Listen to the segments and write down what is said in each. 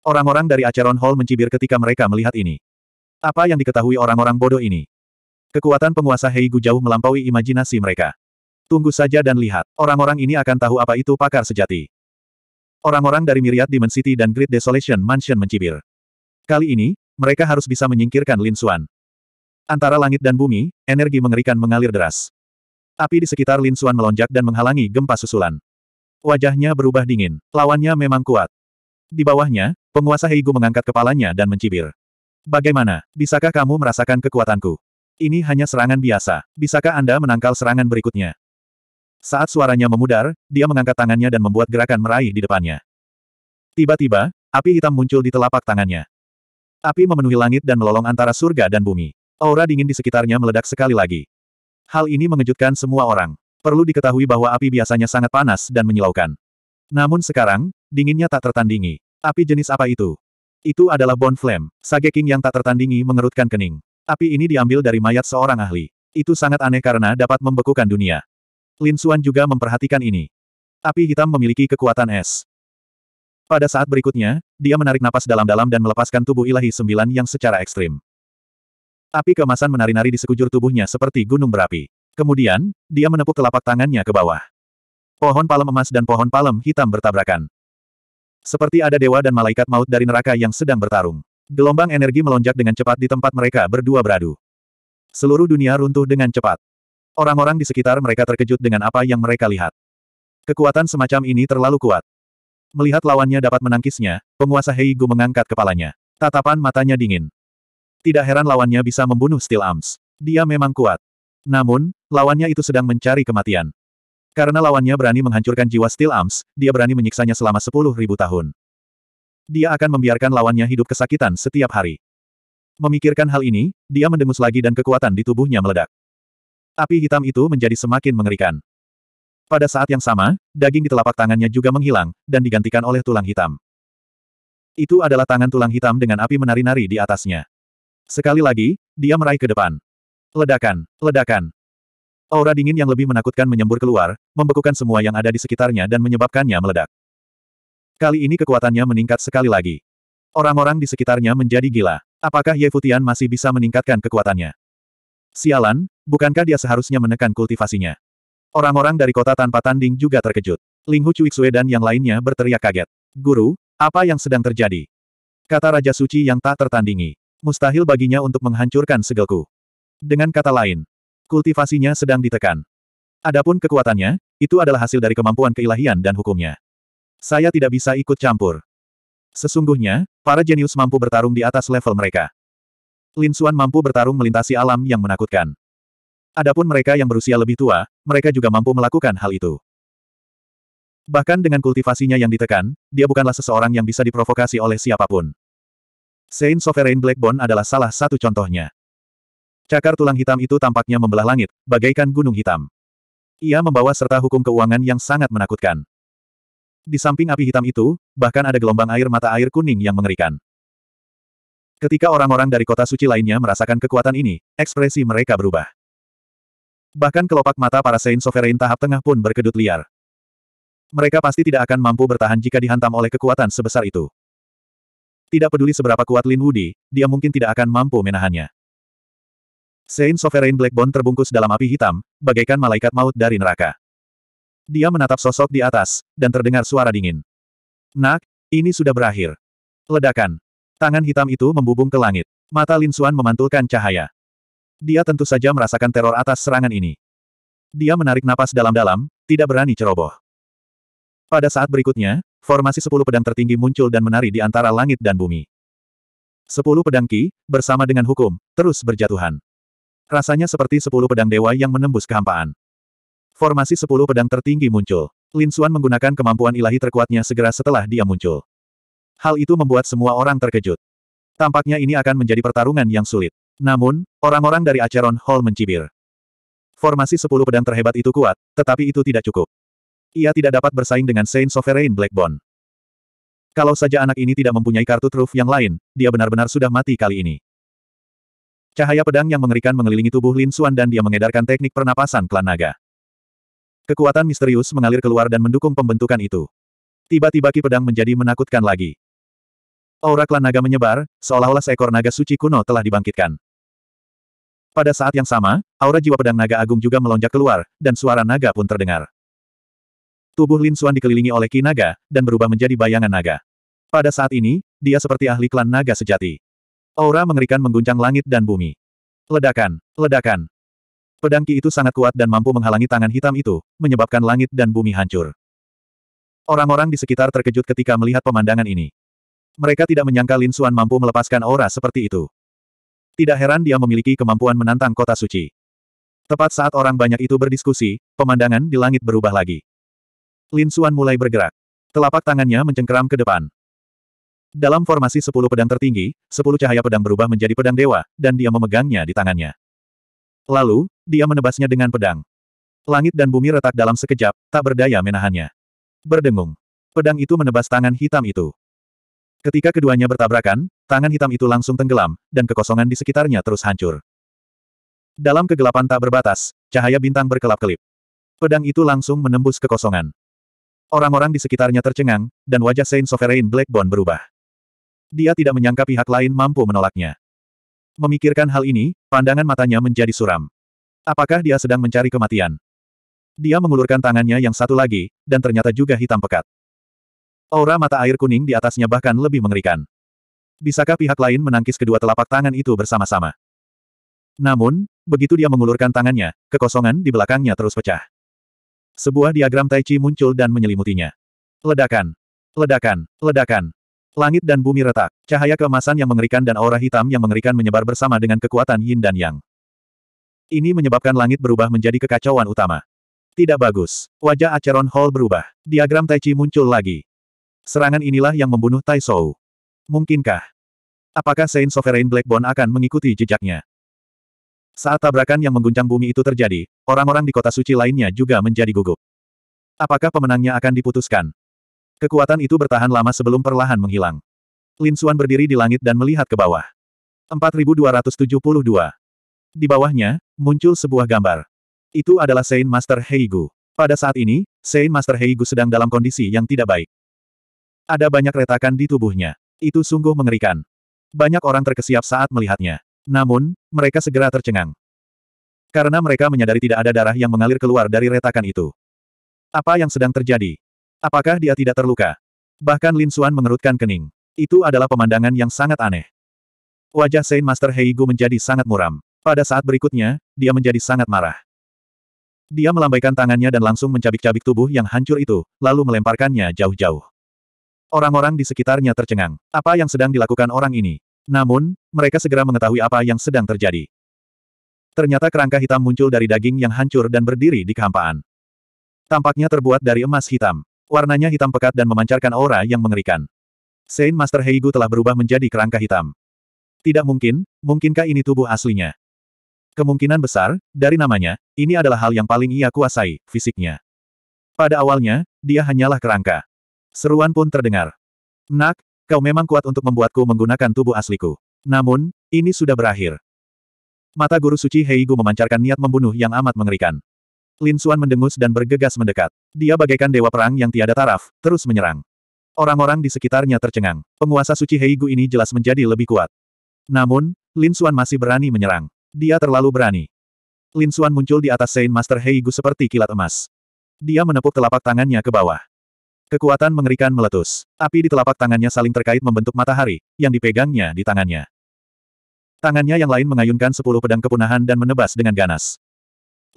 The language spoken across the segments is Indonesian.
Orang-orang dari Acheron Hall mencibir ketika mereka melihat ini. Apa yang diketahui orang-orang bodoh ini? Kekuatan penguasa Heigu jauh melampaui imajinasi mereka. Tunggu saja dan lihat, orang-orang ini akan tahu apa itu pakar sejati. Orang-orang dari Myriad City dan Great Desolation Mansion mencibir. Kali ini, mereka harus bisa menyingkirkan Lin Xuan. Antara langit dan bumi, energi mengerikan mengalir deras. Api di sekitar Lin Xuan melonjak dan menghalangi gempa susulan. Wajahnya berubah dingin. Lawannya memang kuat. Di bawahnya, Penguasa Heigu mengangkat kepalanya dan mencibir. Bagaimana, bisakah kamu merasakan kekuatanku? Ini hanya serangan biasa. Bisakah Anda menangkal serangan berikutnya? Saat suaranya memudar, dia mengangkat tangannya dan membuat gerakan meraih di depannya. Tiba-tiba, api hitam muncul di telapak tangannya. Api memenuhi langit dan melolong antara surga dan bumi. Aura dingin di sekitarnya meledak sekali lagi. Hal ini mengejutkan semua orang. Perlu diketahui bahwa api biasanya sangat panas dan menyilaukan. Namun sekarang, dinginnya tak tertandingi. Api jenis apa itu? Itu adalah Bone Flame. Sage King yang tak tertandingi mengerutkan kening. Api ini diambil dari mayat seorang ahli. Itu sangat aneh karena dapat membekukan dunia. Lin Xuan juga memperhatikan ini. Api hitam memiliki kekuatan es. Pada saat berikutnya, dia menarik napas dalam-dalam dan melepaskan tubuh ilahi sembilan yang secara ekstrim. Api kemasan menari-nari di sekujur tubuhnya seperti gunung berapi. Kemudian, dia menepuk telapak tangannya ke bawah. Pohon palem emas dan pohon palem hitam bertabrakan. Seperti ada dewa dan malaikat maut dari neraka yang sedang bertarung. Gelombang energi melonjak dengan cepat di tempat mereka berdua beradu. Seluruh dunia runtuh dengan cepat. Orang-orang di sekitar mereka terkejut dengan apa yang mereka lihat. Kekuatan semacam ini terlalu kuat. Melihat lawannya dapat menangkisnya, penguasa Heigu mengangkat kepalanya. Tatapan matanya dingin. Tidak heran lawannya bisa membunuh Steel Arms. Dia memang kuat. Namun, lawannya itu sedang mencari kematian. Karena lawannya berani menghancurkan jiwa Steel Arms, dia berani menyiksanya selama sepuluh ribu tahun. Dia akan membiarkan lawannya hidup kesakitan setiap hari. Memikirkan hal ini, dia mendengus lagi dan kekuatan di tubuhnya meledak. Api hitam itu menjadi semakin mengerikan. Pada saat yang sama, daging di telapak tangannya juga menghilang, dan digantikan oleh tulang hitam. Itu adalah tangan tulang hitam dengan api menari-nari di atasnya. Sekali lagi, dia meraih ke depan. Ledakan, ledakan, Aura dingin yang lebih menakutkan menyembur keluar, membekukan semua yang ada di sekitarnya dan menyebabkannya meledak. Kali ini kekuatannya meningkat sekali lagi. Orang-orang di sekitarnya menjadi gila. Apakah Ye Futian masih bisa meningkatkan kekuatannya? Sialan, bukankah dia seharusnya menekan kultivasinya? Orang-orang dari kota tanpa tanding juga terkejut. Ling Hu Cuixue dan yang lainnya berteriak kaget. Guru, apa yang sedang terjadi? Kata Raja Suci yang tak tertandingi. Mustahil baginya untuk menghancurkan segelku. Dengan kata lain, kultivasinya sedang ditekan. Adapun kekuatannya, itu adalah hasil dari kemampuan keilahian dan hukumnya. Saya tidak bisa ikut campur. Sesungguhnya, para jenius mampu bertarung di atas level mereka. Lin Xuan mampu bertarung melintasi alam yang menakutkan. Adapun mereka yang berusia lebih tua, mereka juga mampu melakukan hal itu. Bahkan dengan kultivasinya yang ditekan, dia bukanlah seseorang yang bisa diprovokasi oleh siapapun. Saint Sovereign Blackbone adalah salah satu contohnya. Cakar tulang hitam itu tampaknya membelah langit, bagaikan gunung hitam. Ia membawa serta hukum keuangan yang sangat menakutkan. Di samping api hitam itu, bahkan ada gelombang air mata air kuning yang mengerikan. Ketika orang-orang dari kota suci lainnya merasakan kekuatan ini, ekspresi mereka berubah. Bahkan kelopak mata para Saint Sovereign tahap tengah pun berkedut liar. Mereka pasti tidak akan mampu bertahan jika dihantam oleh kekuatan sebesar itu. Tidak peduli seberapa kuat Lin Wudi, dia mungkin tidak akan mampu menahannya. Saint Sovereign Blackbone terbungkus dalam api hitam, bagaikan malaikat maut dari neraka. Dia menatap sosok di atas, dan terdengar suara dingin. Nak, ini sudah berakhir. Ledakan. Tangan hitam itu membubung ke langit. Mata Lin Xuan memantulkan cahaya. Dia tentu saja merasakan teror atas serangan ini. Dia menarik napas dalam-dalam, tidak berani ceroboh. Pada saat berikutnya, formasi sepuluh pedang tertinggi muncul dan menari di antara langit dan bumi. Sepuluh pedang Ki, bersama dengan hukum, terus berjatuhan. Rasanya seperti sepuluh pedang dewa yang menembus kehampaan. Formasi sepuluh pedang tertinggi muncul. Lin Xuan menggunakan kemampuan ilahi terkuatnya segera setelah dia muncul. Hal itu membuat semua orang terkejut. Tampaknya ini akan menjadi pertarungan yang sulit. Namun, orang-orang dari Acheron Hall mencibir. Formasi sepuluh pedang terhebat itu kuat, tetapi itu tidak cukup. Ia tidak dapat bersaing dengan Saint Sovereign Blackbone. Kalau saja anak ini tidak mempunyai kartu truf yang lain, dia benar-benar sudah mati kali ini. Cahaya pedang yang mengerikan mengelilingi tubuh Lin Xuan dan dia mengedarkan teknik pernapasan klan naga. Kekuatan misterius mengalir keluar dan mendukung pembentukan itu. Tiba-tiba ki pedang menjadi menakutkan lagi. Aura klan naga menyebar, seolah-olah seekor naga suci kuno telah dibangkitkan. Pada saat yang sama, aura jiwa pedang naga agung juga melonjak keluar, dan suara naga pun terdengar. Tubuh Lin Xuan dikelilingi oleh ki naga, dan berubah menjadi bayangan naga. Pada saat ini, dia seperti ahli klan naga sejati. Aura mengerikan mengguncang langit dan bumi. Ledakan, ledakan. Pedang Ki itu sangat kuat dan mampu menghalangi tangan hitam itu, menyebabkan langit dan bumi hancur. Orang-orang di sekitar terkejut ketika melihat pemandangan ini. Mereka tidak menyangka Lin Xuan mampu melepaskan aura seperti itu. Tidak heran dia memiliki kemampuan menantang kota suci. Tepat saat orang banyak itu berdiskusi, pemandangan di langit berubah lagi. Lin Xuan mulai bergerak. Telapak tangannya mencengkeram ke depan. Dalam formasi sepuluh pedang tertinggi, sepuluh cahaya pedang berubah menjadi pedang dewa, dan dia memegangnya di tangannya. Lalu, dia menebasnya dengan pedang. Langit dan bumi retak dalam sekejap, tak berdaya menahannya. Berdengung. Pedang itu menebas tangan hitam itu. Ketika keduanya bertabrakan, tangan hitam itu langsung tenggelam, dan kekosongan di sekitarnya terus hancur. Dalam kegelapan tak berbatas, cahaya bintang berkelap-kelip. Pedang itu langsung menembus kekosongan. Orang-orang di sekitarnya tercengang, dan wajah Saint Sovereign Blackbone berubah. Dia tidak menyangka pihak lain mampu menolaknya. Memikirkan hal ini, pandangan matanya menjadi suram. Apakah dia sedang mencari kematian? Dia mengulurkan tangannya yang satu lagi, dan ternyata juga hitam pekat. Aura mata air kuning di atasnya bahkan lebih mengerikan. Bisakah pihak lain menangkis kedua telapak tangan itu bersama-sama? Namun, begitu dia mengulurkan tangannya, kekosongan di belakangnya terus pecah. Sebuah diagram Tai Chi muncul dan menyelimutinya. Ledakan. Ledakan. Ledakan. Langit dan bumi retak, cahaya keemasan yang mengerikan dan aura hitam yang mengerikan menyebar bersama dengan kekuatan yin dan yang. Ini menyebabkan langit berubah menjadi kekacauan utama. Tidak bagus. Wajah Acheron Hall berubah. Diagram Tai Chi muncul lagi. Serangan inilah yang membunuh Tai Shou. Mungkinkah? Apakah Saint Sovereign Blackbone akan mengikuti jejaknya? Saat tabrakan yang mengguncang bumi itu terjadi, orang-orang di kota suci lainnya juga menjadi gugup. Apakah pemenangnya akan diputuskan? Kekuatan itu bertahan lama sebelum perlahan menghilang. Lin Xuan berdiri di langit dan melihat ke bawah. 4272. Di bawahnya, muncul sebuah gambar. Itu adalah Saint Master Heigu. Pada saat ini, Saint Master Heigu sedang dalam kondisi yang tidak baik. Ada banyak retakan di tubuhnya. Itu sungguh mengerikan. Banyak orang terkesiap saat melihatnya. Namun, mereka segera tercengang. Karena mereka menyadari tidak ada darah yang mengalir keluar dari retakan itu. Apa yang sedang terjadi? Apakah dia tidak terluka? Bahkan Lin Xuan mengerutkan kening. Itu adalah pemandangan yang sangat aneh. Wajah Saint Master Heigu menjadi sangat muram. Pada saat berikutnya, dia menjadi sangat marah. Dia melambaikan tangannya dan langsung mencabik-cabik tubuh yang hancur itu, lalu melemparkannya jauh-jauh. Orang-orang di sekitarnya tercengang. Apa yang sedang dilakukan orang ini? Namun, mereka segera mengetahui apa yang sedang terjadi. Ternyata kerangka hitam muncul dari daging yang hancur dan berdiri di kehampaan. Tampaknya terbuat dari emas hitam. Warnanya hitam pekat dan memancarkan aura yang mengerikan. Saint Master Heigu telah berubah menjadi kerangka hitam. Tidak mungkin, mungkinkah ini tubuh aslinya? Kemungkinan besar, dari namanya, ini adalah hal yang paling ia kuasai, fisiknya. Pada awalnya, dia hanyalah kerangka. Seruan pun terdengar. Nak, kau memang kuat untuk membuatku menggunakan tubuh asliku. Namun, ini sudah berakhir. Mata guru suci Heigu memancarkan niat membunuh yang amat mengerikan. Lin Suan mendengus dan bergegas mendekat. Dia bagaikan dewa perang yang tiada taraf, terus menyerang. Orang-orang di sekitarnya tercengang. Penguasa suci Heigu ini jelas menjadi lebih kuat. Namun, Lin Suan masih berani menyerang. Dia terlalu berani. Lin Suan muncul di atas Saint Master Heigu seperti kilat emas. Dia menepuk telapak tangannya ke bawah. Kekuatan mengerikan meletus. Api di telapak tangannya saling terkait membentuk matahari, yang dipegangnya di tangannya. Tangannya yang lain mengayunkan sepuluh pedang kepunahan dan menebas dengan ganas.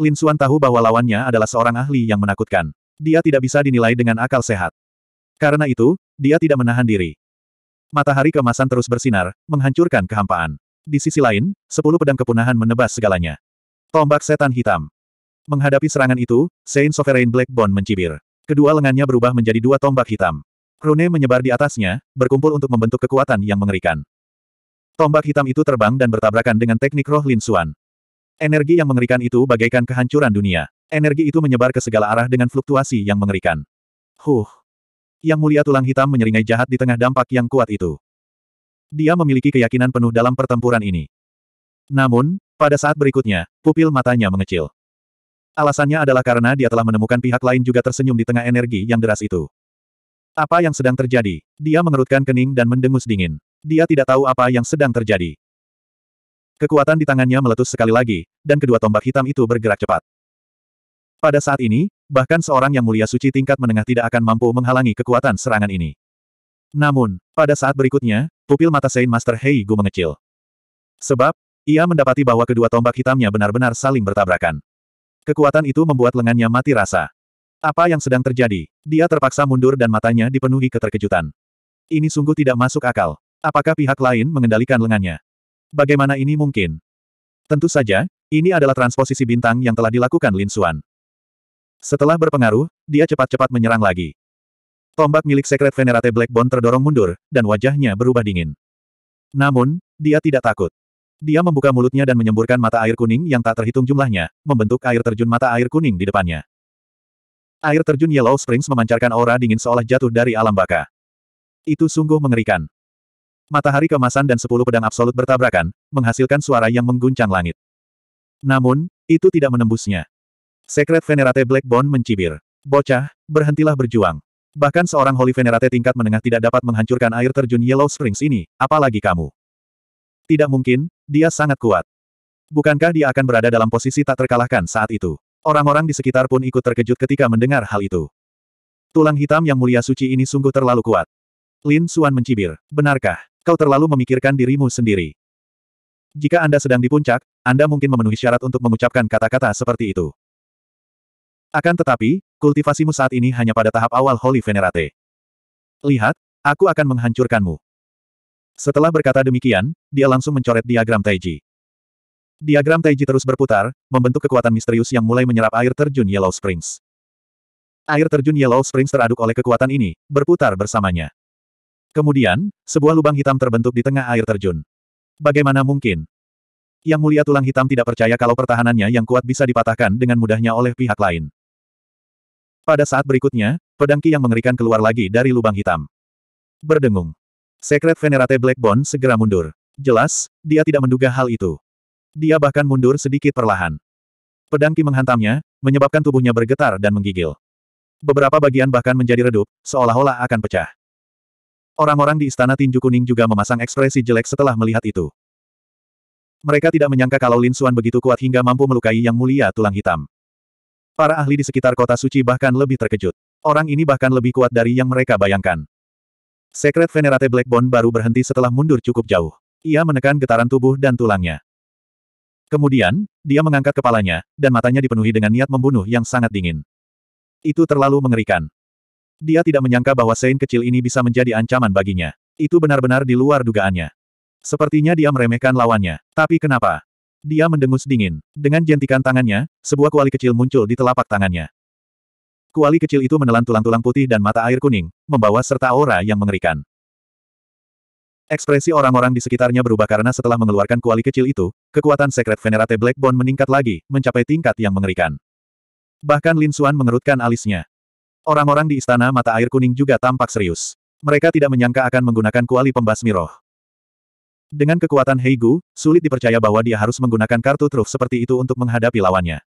Lin Suan tahu bahwa lawannya adalah seorang ahli yang menakutkan. Dia tidak bisa dinilai dengan akal sehat. Karena itu, dia tidak menahan diri. Matahari kemasan terus bersinar, menghancurkan kehampaan. Di sisi lain, sepuluh pedang kepunahan menebas segalanya. Tombak setan hitam. Menghadapi serangan itu, Saint Sovereign Black Bond mencibir. Kedua lengannya berubah menjadi dua tombak hitam. Rune menyebar di atasnya, berkumpul untuk membentuk kekuatan yang mengerikan. Tombak hitam itu terbang dan bertabrakan dengan teknik roh Lin Suan. Energi yang mengerikan itu bagaikan kehancuran dunia. Energi itu menyebar ke segala arah dengan fluktuasi yang mengerikan. Huh. Yang mulia tulang hitam menyeringai jahat di tengah dampak yang kuat itu. Dia memiliki keyakinan penuh dalam pertempuran ini. Namun, pada saat berikutnya, pupil matanya mengecil. Alasannya adalah karena dia telah menemukan pihak lain juga tersenyum di tengah energi yang deras itu. Apa yang sedang terjadi? Dia mengerutkan kening dan mendengus dingin. Dia tidak tahu apa yang sedang terjadi. Kekuatan di tangannya meletus sekali lagi, dan kedua tombak hitam itu bergerak cepat. Pada saat ini, bahkan seorang yang mulia suci tingkat menengah tidak akan mampu menghalangi kekuatan serangan ini. Namun, pada saat berikutnya, pupil mata Saint Master Hei Gu mengecil. Sebab, ia mendapati bahwa kedua tombak hitamnya benar-benar saling bertabrakan. Kekuatan itu membuat lengannya mati rasa. Apa yang sedang terjadi? Dia terpaksa mundur dan matanya dipenuhi keterkejutan. Ini sungguh tidak masuk akal. Apakah pihak lain mengendalikan lengannya? Bagaimana ini mungkin? Tentu saja, ini adalah transposisi bintang yang telah dilakukan Lin Xuan. Setelah berpengaruh, dia cepat-cepat menyerang lagi. Tombak milik Sekret Venerate Blackbone terdorong mundur, dan wajahnya berubah dingin. Namun, dia tidak takut. Dia membuka mulutnya dan menyemburkan mata air kuning yang tak terhitung jumlahnya, membentuk air terjun mata air kuning di depannya. Air terjun Yellow Springs memancarkan aura dingin seolah jatuh dari alam baka. Itu sungguh mengerikan matahari kemasan dan sepuluh pedang absolut bertabrakan, menghasilkan suara yang mengguncang langit. Namun, itu tidak menembusnya. Sekret Venerate Blackbone mencibir. Bocah, berhentilah berjuang. Bahkan seorang Holy Venerate tingkat menengah tidak dapat menghancurkan air terjun Yellow Springs ini, apalagi kamu. Tidak mungkin, dia sangat kuat. Bukankah dia akan berada dalam posisi tak terkalahkan saat itu? Orang-orang di sekitar pun ikut terkejut ketika mendengar hal itu. Tulang hitam yang mulia suci ini sungguh terlalu kuat. Lin Suan mencibir. Benarkah? Kau terlalu memikirkan dirimu sendiri. Jika Anda sedang di puncak, Anda mungkin memenuhi syarat untuk mengucapkan kata-kata seperti itu. Akan tetapi, kultivasimu saat ini hanya pada tahap awal Holy Venerate. Lihat, aku akan menghancurkanmu. Setelah berkata demikian, dia langsung mencoret diagram Taiji. Diagram Taiji terus berputar, membentuk kekuatan misterius yang mulai menyerap air terjun Yellow Springs. Air terjun Yellow Springs teraduk oleh kekuatan ini, berputar bersamanya. Kemudian, sebuah lubang hitam terbentuk di tengah air terjun. Bagaimana mungkin? Yang mulia tulang hitam tidak percaya kalau pertahanannya yang kuat bisa dipatahkan dengan mudahnya oleh pihak lain. Pada saat berikutnya, pedangki yang mengerikan keluar lagi dari lubang hitam. Berdengung. Sekret Venerate Blackbone segera mundur. Jelas, dia tidak menduga hal itu. Dia bahkan mundur sedikit perlahan. Pedangki menghantamnya, menyebabkan tubuhnya bergetar dan menggigil. Beberapa bagian bahkan menjadi redup, seolah-olah akan pecah. Orang-orang di Istana Tinju Kuning juga memasang ekspresi jelek setelah melihat itu. Mereka tidak menyangka kalau Lin Xuan begitu kuat hingga mampu melukai yang mulia tulang hitam. Para ahli di sekitar kota suci bahkan lebih terkejut. Orang ini bahkan lebih kuat dari yang mereka bayangkan. Secret Venerate Blackbone baru berhenti setelah mundur cukup jauh. Ia menekan getaran tubuh dan tulangnya. Kemudian, dia mengangkat kepalanya, dan matanya dipenuhi dengan niat membunuh yang sangat dingin. Itu terlalu mengerikan. Dia tidak menyangka bahwa Sein kecil ini bisa menjadi ancaman baginya. Itu benar-benar di luar dugaannya. Sepertinya dia meremehkan lawannya. Tapi kenapa? Dia mendengus dingin. Dengan jentikan tangannya, sebuah kuali kecil muncul di telapak tangannya. Kuali kecil itu menelan tulang-tulang putih dan mata air kuning, membawa serta aura yang mengerikan. Ekspresi orang-orang di sekitarnya berubah karena setelah mengeluarkan kuali kecil itu, kekuatan sekret Venerate Blackbone meningkat lagi, mencapai tingkat yang mengerikan. Bahkan Lin Xuan mengerutkan alisnya. Orang-orang di istana mata air kuning juga tampak serius. Mereka tidak menyangka akan menggunakan kuali pembasmi roh. Dengan kekuatan Heigu, sulit dipercaya bahwa dia harus menggunakan kartu truf seperti itu untuk menghadapi lawannya.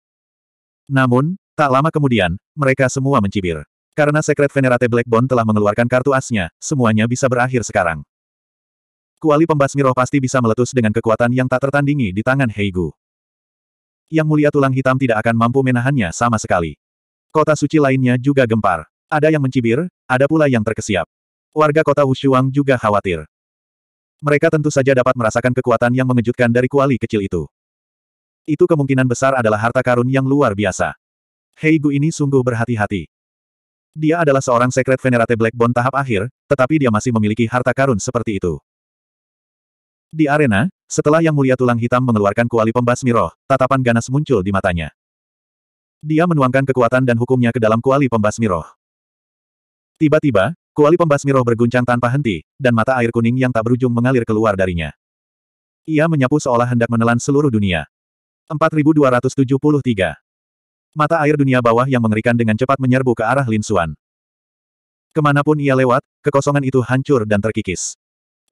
Namun, tak lama kemudian, mereka semua mencibir. Karena Secret Venerate Blackbone telah mengeluarkan kartu asnya, semuanya bisa berakhir sekarang. Kuali pembasmi roh pasti bisa meletus dengan kekuatan yang tak tertandingi di tangan Heigu. Yang mulia tulang hitam tidak akan mampu menahannya sama sekali. Kota suci lainnya juga gempar. Ada yang mencibir, ada pula yang terkesiap. Warga kota Wushuang juga khawatir. Mereka tentu saja dapat merasakan kekuatan yang mengejutkan dari kuali kecil itu. Itu kemungkinan besar adalah harta karun yang luar biasa. Hei Gu ini sungguh berhati-hati. Dia adalah seorang sekret venerate Black Bond tahap akhir, tetapi dia masih memiliki harta karun seperti itu. Di arena, setelah Yang Mulia Tulang Hitam mengeluarkan kuali pembasmi roh, tatapan ganas muncul di matanya. Dia menuangkan kekuatan dan hukumnya ke dalam kuali pembasmi roh. Tiba-tiba, kuali pembasmi roh berguncang tanpa henti, dan mata air kuning yang tak berujung mengalir keluar darinya. Ia menyapu seolah hendak menelan seluruh dunia. 4273 Mata air dunia bawah yang mengerikan dengan cepat menyerbu ke arah Lin Xuan. Kemanapun ia lewat, kekosongan itu hancur dan terkikis.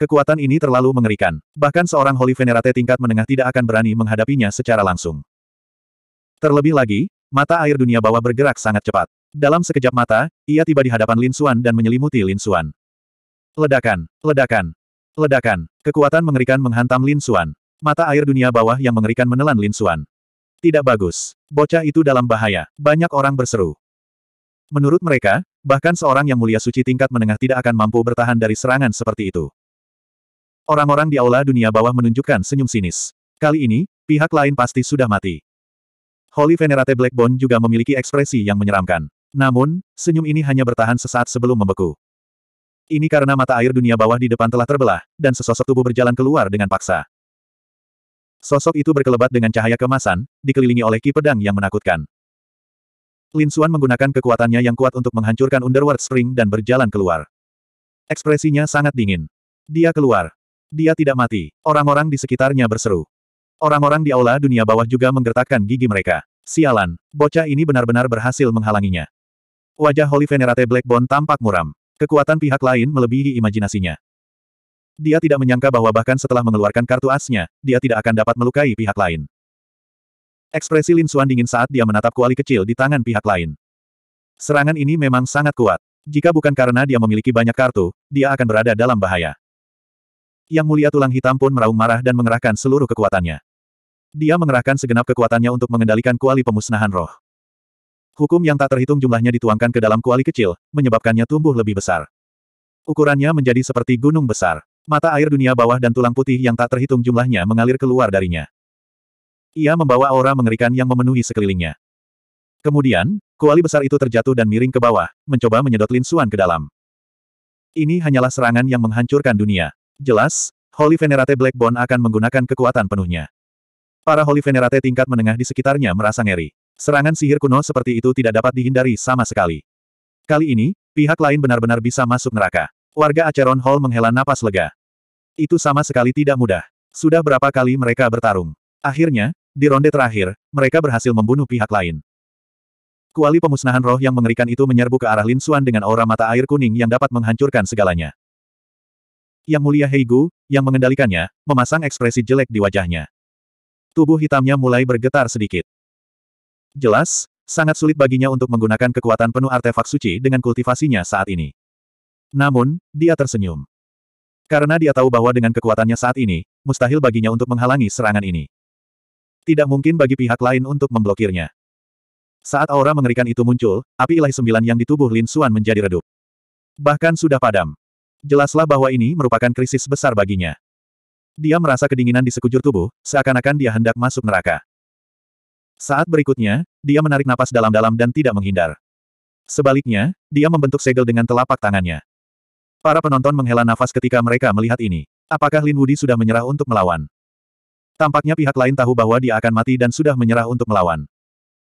Kekuatan ini terlalu mengerikan. Bahkan seorang Holy Venerate tingkat menengah tidak akan berani menghadapinya secara langsung. Terlebih lagi, Mata air dunia bawah bergerak sangat cepat. Dalam sekejap mata, ia tiba di hadapan Lin Xuan dan menyelimuti Lin Xuan. Ledakan, ledakan, ledakan. Kekuatan mengerikan menghantam Lin Xuan. Mata air dunia bawah yang mengerikan menelan Lin Xuan. Tidak bagus. Bocah itu dalam bahaya. Banyak orang berseru. Menurut mereka, bahkan seorang yang mulia suci tingkat menengah tidak akan mampu bertahan dari serangan seperti itu. Orang-orang di aula dunia bawah menunjukkan senyum sinis. Kali ini, pihak lain pasti sudah mati. Holy Venerate Blackbone juga memiliki ekspresi yang menyeramkan. Namun, senyum ini hanya bertahan sesaat sebelum membeku. Ini karena mata air dunia bawah di depan telah terbelah, dan sesosok tubuh berjalan keluar dengan paksa. Sosok itu berkelebat dengan cahaya kemasan, dikelilingi oleh ki pedang yang menakutkan. Lin Suan menggunakan kekuatannya yang kuat untuk menghancurkan Underworld Spring dan berjalan keluar. Ekspresinya sangat dingin. Dia keluar. Dia tidak mati. Orang-orang di sekitarnya berseru. Orang-orang di aula dunia bawah juga menggertakkan gigi mereka. Sialan, bocah ini benar-benar berhasil menghalanginya. Wajah Holy Venerate Blackbone tampak muram. Kekuatan pihak lain melebihi imajinasinya. Dia tidak menyangka bahwa bahkan setelah mengeluarkan kartu asnya, dia tidak akan dapat melukai pihak lain. Ekspresi Lin Suan dingin saat dia menatap kuali kecil di tangan pihak lain. Serangan ini memang sangat kuat. Jika bukan karena dia memiliki banyak kartu, dia akan berada dalam bahaya. Yang mulia tulang hitam pun meraung marah dan mengerahkan seluruh kekuatannya. Dia mengerahkan segenap kekuatannya untuk mengendalikan kuali pemusnahan roh. Hukum yang tak terhitung jumlahnya dituangkan ke dalam kuali kecil, menyebabkannya tumbuh lebih besar. Ukurannya menjadi seperti gunung besar. Mata air dunia bawah dan tulang putih yang tak terhitung jumlahnya mengalir keluar darinya. Ia membawa aura mengerikan yang memenuhi sekelilingnya. Kemudian, kuali besar itu terjatuh dan miring ke bawah, mencoba menyedot Lin Suan ke dalam. Ini hanyalah serangan yang menghancurkan dunia. Jelas, Holy Venerate Blackbone akan menggunakan kekuatan penuhnya. Para Holy Venerate tingkat menengah di sekitarnya merasa ngeri. Serangan sihir kuno seperti itu tidak dapat dihindari sama sekali. Kali ini, pihak lain benar-benar bisa masuk neraka. Warga Aceron Hall menghela napas lega. Itu sama sekali tidak mudah. Sudah berapa kali mereka bertarung. Akhirnya, di ronde terakhir, mereka berhasil membunuh pihak lain. Kuali pemusnahan roh yang mengerikan itu menyerbu ke arah Lin Xuan dengan aura mata air kuning yang dapat menghancurkan segalanya. Yang mulia Heigu, yang mengendalikannya, memasang ekspresi jelek di wajahnya. Tubuh hitamnya mulai bergetar sedikit. Jelas, sangat sulit baginya untuk menggunakan kekuatan penuh artefak suci dengan kultivasinya saat ini. Namun, dia tersenyum. Karena dia tahu bahwa dengan kekuatannya saat ini, mustahil baginya untuk menghalangi serangan ini. Tidak mungkin bagi pihak lain untuk memblokirnya. Saat aura mengerikan itu muncul, api ilahi sembilan yang di tubuh Lin Suan menjadi redup. Bahkan sudah padam jelaslah bahwa ini merupakan krisis besar baginya. Dia merasa kedinginan di sekujur tubuh, seakan-akan dia hendak masuk neraka. Saat berikutnya, dia menarik napas dalam-dalam dan tidak menghindar. Sebaliknya, dia membentuk segel dengan telapak tangannya. Para penonton menghela nafas ketika mereka melihat ini. Apakah Lin Wudi sudah menyerah untuk melawan? Tampaknya pihak lain tahu bahwa dia akan mati dan sudah menyerah untuk melawan.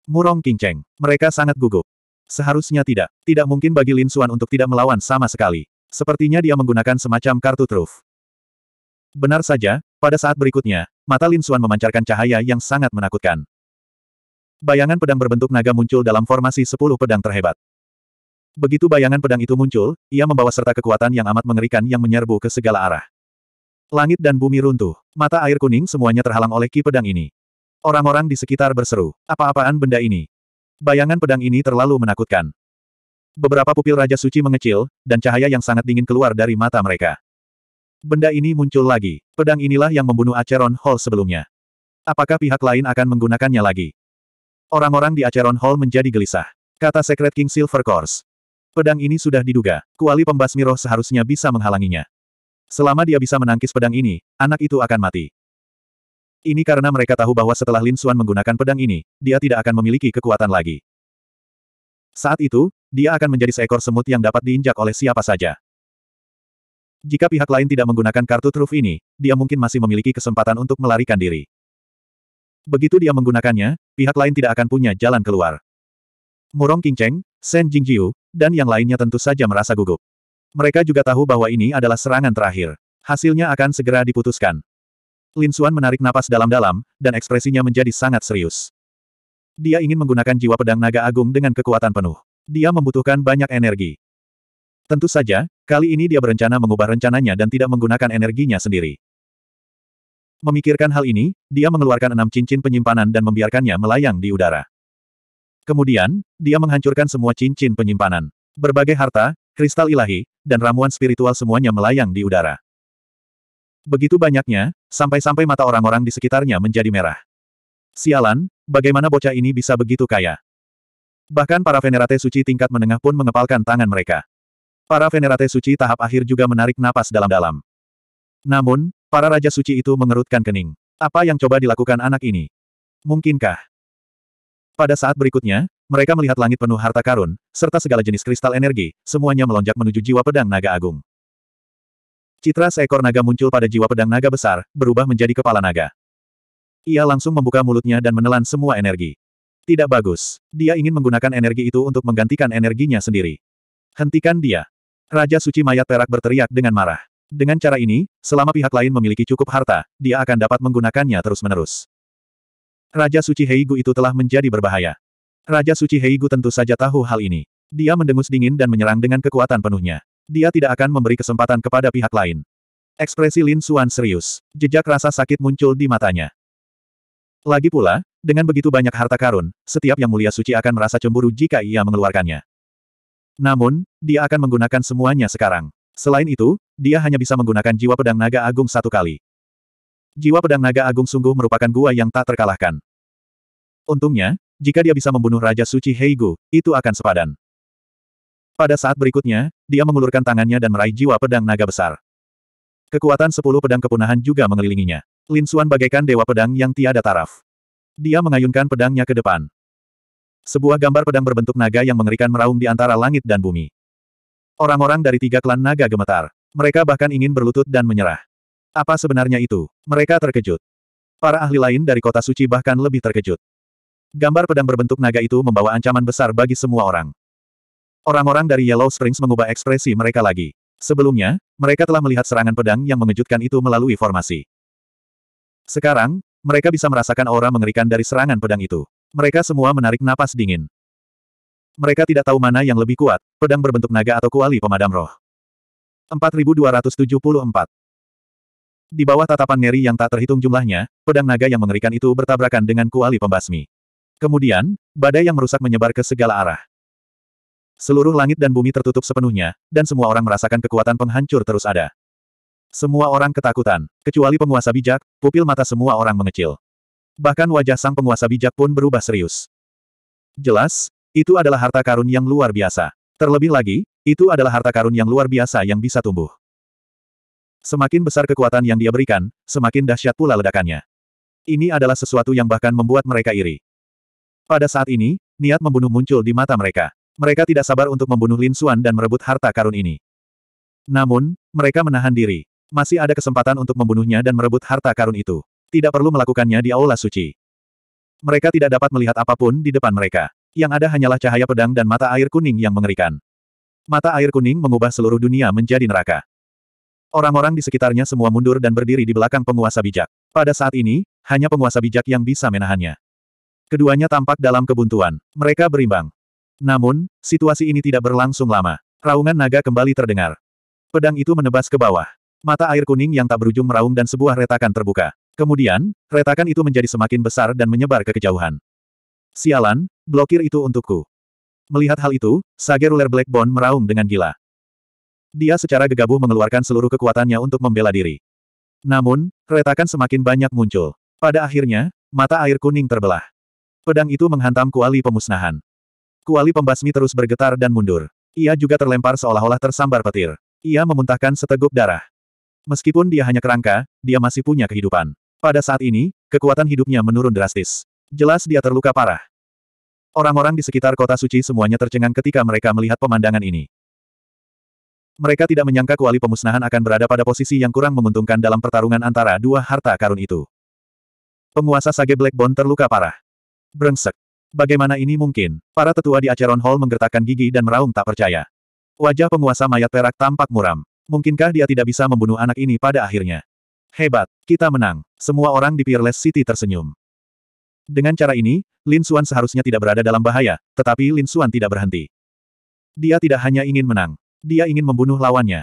Murong Kinceng. Mereka sangat gugup. Seharusnya tidak. Tidak mungkin bagi Lin Suan untuk tidak melawan sama sekali. Sepertinya dia menggunakan semacam kartu truf. Benar saja, pada saat berikutnya, mata Lin Xuan memancarkan cahaya yang sangat menakutkan. Bayangan pedang berbentuk naga muncul dalam formasi sepuluh pedang terhebat. Begitu bayangan pedang itu muncul, ia membawa serta kekuatan yang amat mengerikan yang menyerbu ke segala arah. Langit dan bumi runtuh, mata air kuning semuanya terhalang oleh ki pedang ini. Orang-orang di sekitar berseru, apa-apaan benda ini? Bayangan pedang ini terlalu menakutkan. Beberapa pupil Raja Suci mengecil, dan cahaya yang sangat dingin keluar dari mata mereka. Benda ini muncul lagi. Pedang inilah yang membunuh Aceron Hall sebelumnya. Apakah pihak lain akan menggunakannya lagi? Orang-orang di Aceron Hall menjadi gelisah. Kata Secret King Silver Course. Pedang ini sudah diduga, kuali pembasmi roh seharusnya bisa menghalanginya. Selama dia bisa menangkis pedang ini, anak itu akan mati. Ini karena mereka tahu bahwa setelah Lin Xuan menggunakan pedang ini, dia tidak akan memiliki kekuatan lagi. Saat itu, dia akan menjadi seekor semut yang dapat diinjak oleh siapa saja. Jika pihak lain tidak menggunakan kartu truf ini, dia mungkin masih memiliki kesempatan untuk melarikan diri. Begitu dia menggunakannya, pihak lain tidak akan punya jalan keluar. Murong Qingcheng, Shen Jingjiu, dan yang lainnya tentu saja merasa gugup. Mereka juga tahu bahwa ini adalah serangan terakhir. Hasilnya akan segera diputuskan. Lin Xuan menarik napas dalam-dalam, dan ekspresinya menjadi sangat serius. Dia ingin menggunakan jiwa pedang naga agung dengan kekuatan penuh. Dia membutuhkan banyak energi. Tentu saja, kali ini dia berencana mengubah rencananya dan tidak menggunakan energinya sendiri. Memikirkan hal ini, dia mengeluarkan enam cincin penyimpanan dan membiarkannya melayang di udara. Kemudian, dia menghancurkan semua cincin penyimpanan. Berbagai harta, kristal ilahi, dan ramuan spiritual semuanya melayang di udara. Begitu banyaknya, sampai-sampai mata orang-orang di sekitarnya menjadi merah. Sialan, Bagaimana bocah ini bisa begitu kaya? Bahkan para venerate suci tingkat menengah pun mengepalkan tangan mereka. Para venerate suci tahap akhir juga menarik napas dalam-dalam. Namun, para raja suci itu mengerutkan kening. Apa yang coba dilakukan anak ini? Mungkinkah? Pada saat berikutnya, mereka melihat langit penuh harta karun, serta segala jenis kristal energi, semuanya melonjak menuju jiwa pedang naga agung. Citra seekor naga muncul pada jiwa pedang naga besar, berubah menjadi kepala naga. Ia langsung membuka mulutnya dan menelan semua energi. Tidak bagus. Dia ingin menggunakan energi itu untuk menggantikan energinya sendiri. Hentikan dia. Raja Suci Mayat Perak berteriak dengan marah. Dengan cara ini, selama pihak lain memiliki cukup harta, dia akan dapat menggunakannya terus-menerus. Raja Suci Heigu itu telah menjadi berbahaya. Raja Suci Heigu tentu saja tahu hal ini. Dia mendengus dingin dan menyerang dengan kekuatan penuhnya. Dia tidak akan memberi kesempatan kepada pihak lain. Ekspresi Lin Suan serius. Jejak rasa sakit muncul di matanya. Lagi pula, dengan begitu banyak harta karun, setiap yang mulia suci akan merasa cemburu jika ia mengeluarkannya. Namun, dia akan menggunakan semuanya sekarang. Selain itu, dia hanya bisa menggunakan jiwa pedang naga agung satu kali. Jiwa pedang naga agung sungguh merupakan gua yang tak terkalahkan. Untungnya, jika dia bisa membunuh Raja Suci Heigu, itu akan sepadan. Pada saat berikutnya, dia mengulurkan tangannya dan meraih jiwa pedang naga besar. Kekuatan sepuluh pedang kepunahan juga mengelilinginya. Lin Xuan bagaikan dewa pedang yang tiada taraf. Dia mengayunkan pedangnya ke depan. Sebuah gambar pedang berbentuk naga yang mengerikan meraung di antara langit dan bumi. Orang-orang dari tiga klan naga gemetar. Mereka bahkan ingin berlutut dan menyerah. Apa sebenarnya itu? Mereka terkejut. Para ahli lain dari kota suci bahkan lebih terkejut. Gambar pedang berbentuk naga itu membawa ancaman besar bagi semua orang. Orang-orang dari Yellow Springs mengubah ekspresi mereka lagi. Sebelumnya, mereka telah melihat serangan pedang yang mengejutkan itu melalui formasi. Sekarang, mereka bisa merasakan aura mengerikan dari serangan pedang itu. Mereka semua menarik napas dingin. Mereka tidak tahu mana yang lebih kuat, pedang berbentuk naga atau kuali pemadam roh. 4274 Di bawah tatapan ngeri yang tak terhitung jumlahnya, pedang naga yang mengerikan itu bertabrakan dengan kuali pembasmi. Kemudian, badai yang merusak menyebar ke segala arah. Seluruh langit dan bumi tertutup sepenuhnya, dan semua orang merasakan kekuatan penghancur terus ada. Semua orang ketakutan, kecuali penguasa bijak, pupil mata semua orang mengecil. Bahkan wajah sang penguasa bijak pun berubah serius. Jelas, itu adalah harta karun yang luar biasa. Terlebih lagi, itu adalah harta karun yang luar biasa yang bisa tumbuh. Semakin besar kekuatan yang dia berikan, semakin dahsyat pula ledakannya. Ini adalah sesuatu yang bahkan membuat mereka iri. Pada saat ini, niat membunuh muncul di mata mereka. Mereka tidak sabar untuk membunuh Lin Xuan dan merebut harta karun ini. Namun, mereka menahan diri. Masih ada kesempatan untuk membunuhnya dan merebut harta karun itu. Tidak perlu melakukannya di Aula Suci. Mereka tidak dapat melihat apapun di depan mereka. Yang ada hanyalah cahaya pedang dan mata air kuning yang mengerikan. Mata air kuning mengubah seluruh dunia menjadi neraka. Orang-orang di sekitarnya semua mundur dan berdiri di belakang penguasa bijak. Pada saat ini, hanya penguasa bijak yang bisa menahannya. Keduanya tampak dalam kebuntuan. Mereka berimbang. Namun, situasi ini tidak berlangsung lama. Raungan naga kembali terdengar. Pedang itu menebas ke bawah. Mata air kuning yang tak berujung meraung dan sebuah retakan terbuka. Kemudian, retakan itu menjadi semakin besar dan menyebar ke kejauhan. Sialan, blokir itu untukku. Melihat hal itu, Sage Ruler Blackbone meraung dengan gila. Dia secara gegabah mengeluarkan seluruh kekuatannya untuk membela diri. Namun, retakan semakin banyak muncul. Pada akhirnya, mata air kuning terbelah. Pedang itu menghantam kuali pemusnahan. Kuali pembasmi terus bergetar dan mundur. Ia juga terlempar seolah-olah tersambar petir. Ia memuntahkan seteguk darah. Meskipun dia hanya kerangka, dia masih punya kehidupan. Pada saat ini, kekuatan hidupnya menurun drastis. Jelas dia terluka parah. Orang-orang di sekitar kota suci semuanya tercengang ketika mereka melihat pemandangan ini. Mereka tidak menyangka kuali pemusnahan akan berada pada posisi yang kurang menguntungkan dalam pertarungan antara dua harta karun itu. Penguasa Sage Blackbone terluka parah. Brengsek. Bagaimana ini mungkin? Para tetua di Aceron Hall menggertakkan gigi dan meraung tak percaya. Wajah penguasa mayat perak tampak muram. Mungkinkah dia tidak bisa membunuh anak ini pada akhirnya? Hebat, kita menang. Semua orang di Peerless City tersenyum. Dengan cara ini, Lin Xuan seharusnya tidak berada dalam bahaya, tetapi Lin Xuan tidak berhenti. Dia tidak hanya ingin menang. Dia ingin membunuh lawannya.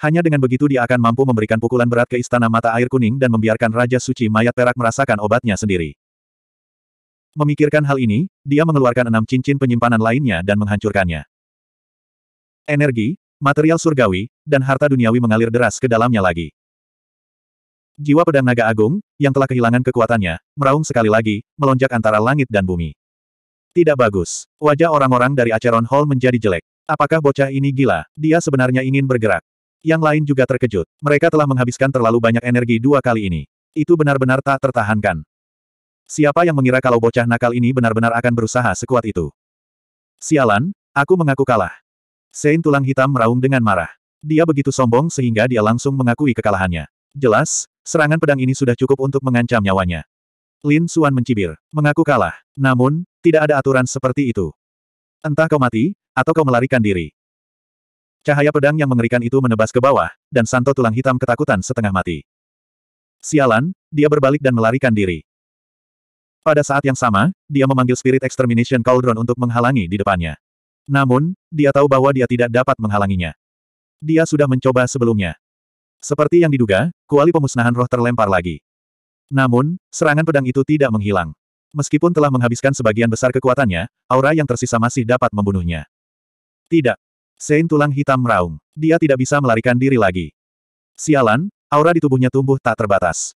Hanya dengan begitu dia akan mampu memberikan pukulan berat ke Istana Mata Air Kuning dan membiarkan Raja Suci Mayat Perak merasakan obatnya sendiri. Memikirkan hal ini, dia mengeluarkan enam cincin penyimpanan lainnya dan menghancurkannya. Energi, material surgawi, dan harta duniawi mengalir deras ke dalamnya lagi. Jiwa pedang naga agung, yang telah kehilangan kekuatannya, meraung sekali lagi, melonjak antara langit dan bumi. Tidak bagus. Wajah orang-orang dari Aceron Hall menjadi jelek. Apakah bocah ini gila? Dia sebenarnya ingin bergerak. Yang lain juga terkejut. Mereka telah menghabiskan terlalu banyak energi dua kali ini. Itu benar-benar tak tertahankan. Siapa yang mengira kalau bocah nakal ini benar-benar akan berusaha sekuat itu? Sialan, aku mengaku kalah. Sein tulang hitam meraung dengan marah. Dia begitu sombong sehingga dia langsung mengakui kekalahannya. Jelas, serangan pedang ini sudah cukup untuk mengancam nyawanya. Lin Suan mencibir, mengaku kalah. Namun, tidak ada aturan seperti itu. Entah kau mati, atau kau melarikan diri. Cahaya pedang yang mengerikan itu menebas ke bawah, dan Santo tulang hitam ketakutan setengah mati. Sialan, dia berbalik dan melarikan diri. Pada saat yang sama, dia memanggil Spirit Extermination Cauldron untuk menghalangi di depannya. Namun, dia tahu bahwa dia tidak dapat menghalanginya. Dia sudah mencoba sebelumnya. Seperti yang diduga, kuali pemusnahan roh terlempar lagi. Namun, serangan pedang itu tidak menghilang. Meskipun telah menghabiskan sebagian besar kekuatannya, aura yang tersisa masih dapat membunuhnya. Tidak. Sein tulang hitam meraung. Dia tidak bisa melarikan diri lagi. Sialan, aura di tubuhnya tumbuh tak terbatas.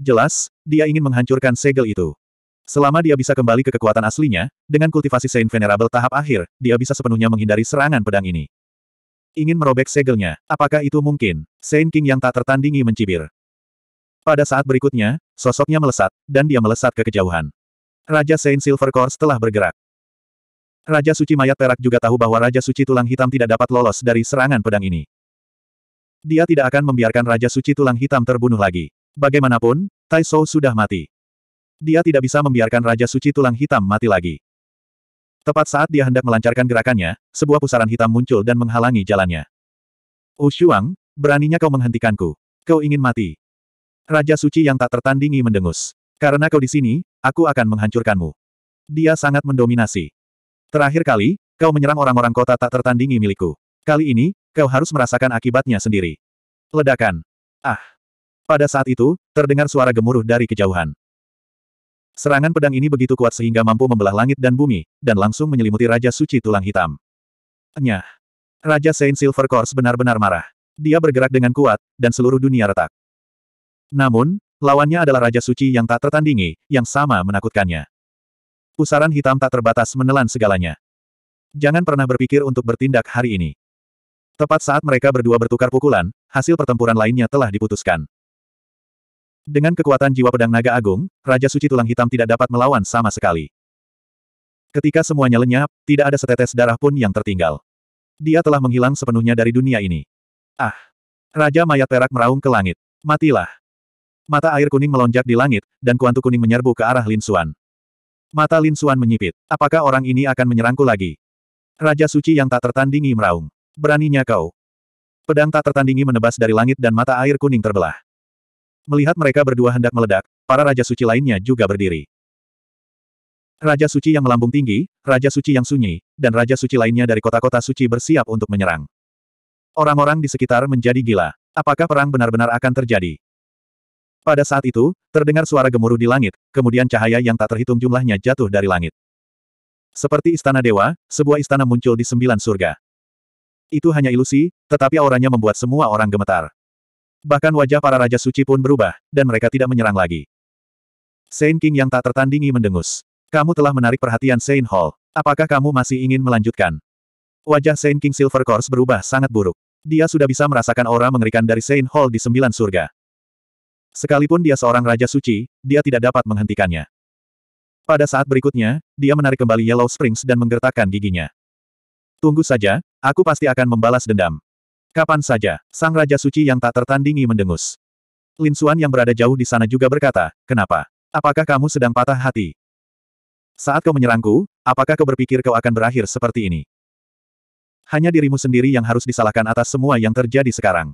Jelas, dia ingin menghancurkan segel itu. Selama dia bisa kembali ke kekuatan aslinya, dengan kultivasi Saint Venerable tahap akhir, dia bisa sepenuhnya menghindari serangan pedang ini. Ingin merobek segelnya, apakah itu mungkin? Saint King yang tak tertandingi mencibir. Pada saat berikutnya, sosoknya melesat, dan dia melesat ke kejauhan. Raja Saint Silver Silvercore telah bergerak. Raja Suci Mayat Perak juga tahu bahwa Raja Suci Tulang Hitam tidak dapat lolos dari serangan pedang ini. Dia tidak akan membiarkan Raja Suci Tulang Hitam terbunuh lagi. Bagaimanapun, Tai Shou sudah mati. Dia tidak bisa membiarkan Raja Suci Tulang Hitam mati lagi. Tepat saat dia hendak melancarkan gerakannya, sebuah pusaran hitam muncul dan menghalangi jalannya. Ushuang, oh, beraninya kau menghentikanku. Kau ingin mati. Raja Suci yang tak tertandingi mendengus. Karena kau di sini, aku akan menghancurkanmu. Dia sangat mendominasi. Terakhir kali, kau menyerang orang-orang kota tak tertandingi milikku. Kali ini, kau harus merasakan akibatnya sendiri. Ledakan. Ah. Pada saat itu, terdengar suara gemuruh dari kejauhan. Serangan pedang ini begitu kuat sehingga mampu membelah langit dan bumi, dan langsung menyelimuti Raja Suci Tulang Hitam. Nyah! Raja Saint Silver Course benar-benar marah. Dia bergerak dengan kuat, dan seluruh dunia retak. Namun, lawannya adalah Raja Suci yang tak tertandingi, yang sama menakutkannya. Pusaran hitam tak terbatas menelan segalanya. Jangan pernah berpikir untuk bertindak hari ini. Tepat saat mereka berdua bertukar pukulan, hasil pertempuran lainnya telah diputuskan. Dengan kekuatan jiwa pedang naga agung, Raja Suci Tulang Hitam tidak dapat melawan sama sekali. Ketika semuanya lenyap, tidak ada setetes darah pun yang tertinggal. Dia telah menghilang sepenuhnya dari dunia ini. Ah! Raja Mayat Perak meraung ke langit. Matilah! Mata air kuning melonjak di langit, dan kuantu kuning menyerbu ke arah Lin Suan. Mata Lin Suan menyipit. Apakah orang ini akan menyerangku lagi? Raja Suci yang tak tertandingi meraung. Beraninya kau. Pedang tak tertandingi menebas dari langit dan mata air kuning terbelah. Melihat mereka berdua hendak meledak, para Raja Suci lainnya juga berdiri. Raja Suci yang melambung tinggi, Raja Suci yang sunyi, dan Raja Suci lainnya dari kota-kota suci bersiap untuk menyerang. Orang-orang di sekitar menjadi gila. Apakah perang benar-benar akan terjadi? Pada saat itu, terdengar suara gemuruh di langit, kemudian cahaya yang tak terhitung jumlahnya jatuh dari langit. Seperti istana dewa, sebuah istana muncul di sembilan surga. Itu hanya ilusi, tetapi auranya membuat semua orang gemetar. Bahkan wajah para raja suci pun berubah, dan mereka tidak menyerang lagi. Saint King yang tak tertandingi mendengus. Kamu telah menarik perhatian Saint Hall. Apakah kamu masih ingin melanjutkan? Wajah Saint King Silver Course berubah sangat buruk. Dia sudah bisa merasakan aura mengerikan dari Saint Hall di sembilan surga. Sekalipun dia seorang raja suci, dia tidak dapat menghentikannya. Pada saat berikutnya, dia menarik kembali Yellow Springs dan menggertakkan giginya. Tunggu saja, aku pasti akan membalas dendam. Kapan saja, sang Raja Suci yang tak tertandingi mendengus. Lin Suan yang berada jauh di sana juga berkata, kenapa? Apakah kamu sedang patah hati? Saat kau menyerangku, apakah kau berpikir kau akan berakhir seperti ini? Hanya dirimu sendiri yang harus disalahkan atas semua yang terjadi sekarang.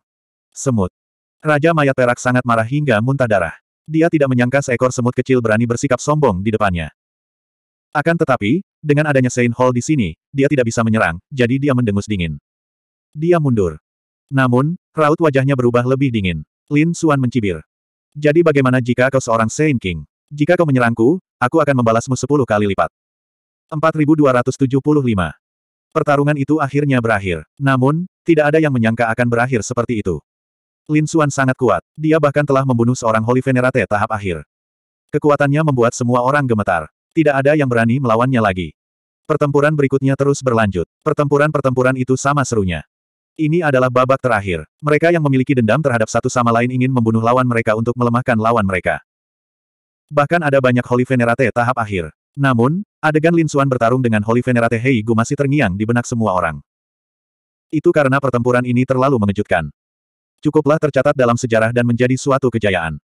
Semut. Raja Mayat Perak sangat marah hingga muntah darah. Dia tidak menyangka seekor semut kecil berani bersikap sombong di depannya. Akan tetapi, dengan adanya Saint Hall di sini, dia tidak bisa menyerang, jadi dia mendengus dingin. Dia mundur. Namun, raut wajahnya berubah lebih dingin. Lin Suan mencibir. Jadi bagaimana jika kau seorang Saint King? Jika kau menyerangku, aku akan membalasmu sepuluh kali lipat. 4275. Pertarungan itu akhirnya berakhir. Namun, tidak ada yang menyangka akan berakhir seperti itu. Lin Suan sangat kuat. Dia bahkan telah membunuh seorang Holy Venerate tahap akhir. Kekuatannya membuat semua orang gemetar. Tidak ada yang berani melawannya lagi. Pertempuran berikutnya terus berlanjut. Pertempuran-pertempuran itu sama serunya. Ini adalah babak terakhir. Mereka yang memiliki dendam terhadap satu sama lain ingin membunuh lawan mereka untuk melemahkan lawan mereka. Bahkan ada banyak Holy Venerate tahap akhir. Namun, adegan Lin Xuan bertarung dengan Holy Venerate Heigu masih terngiang di benak semua orang. Itu karena pertempuran ini terlalu mengejutkan. Cukuplah tercatat dalam sejarah dan menjadi suatu kejayaan.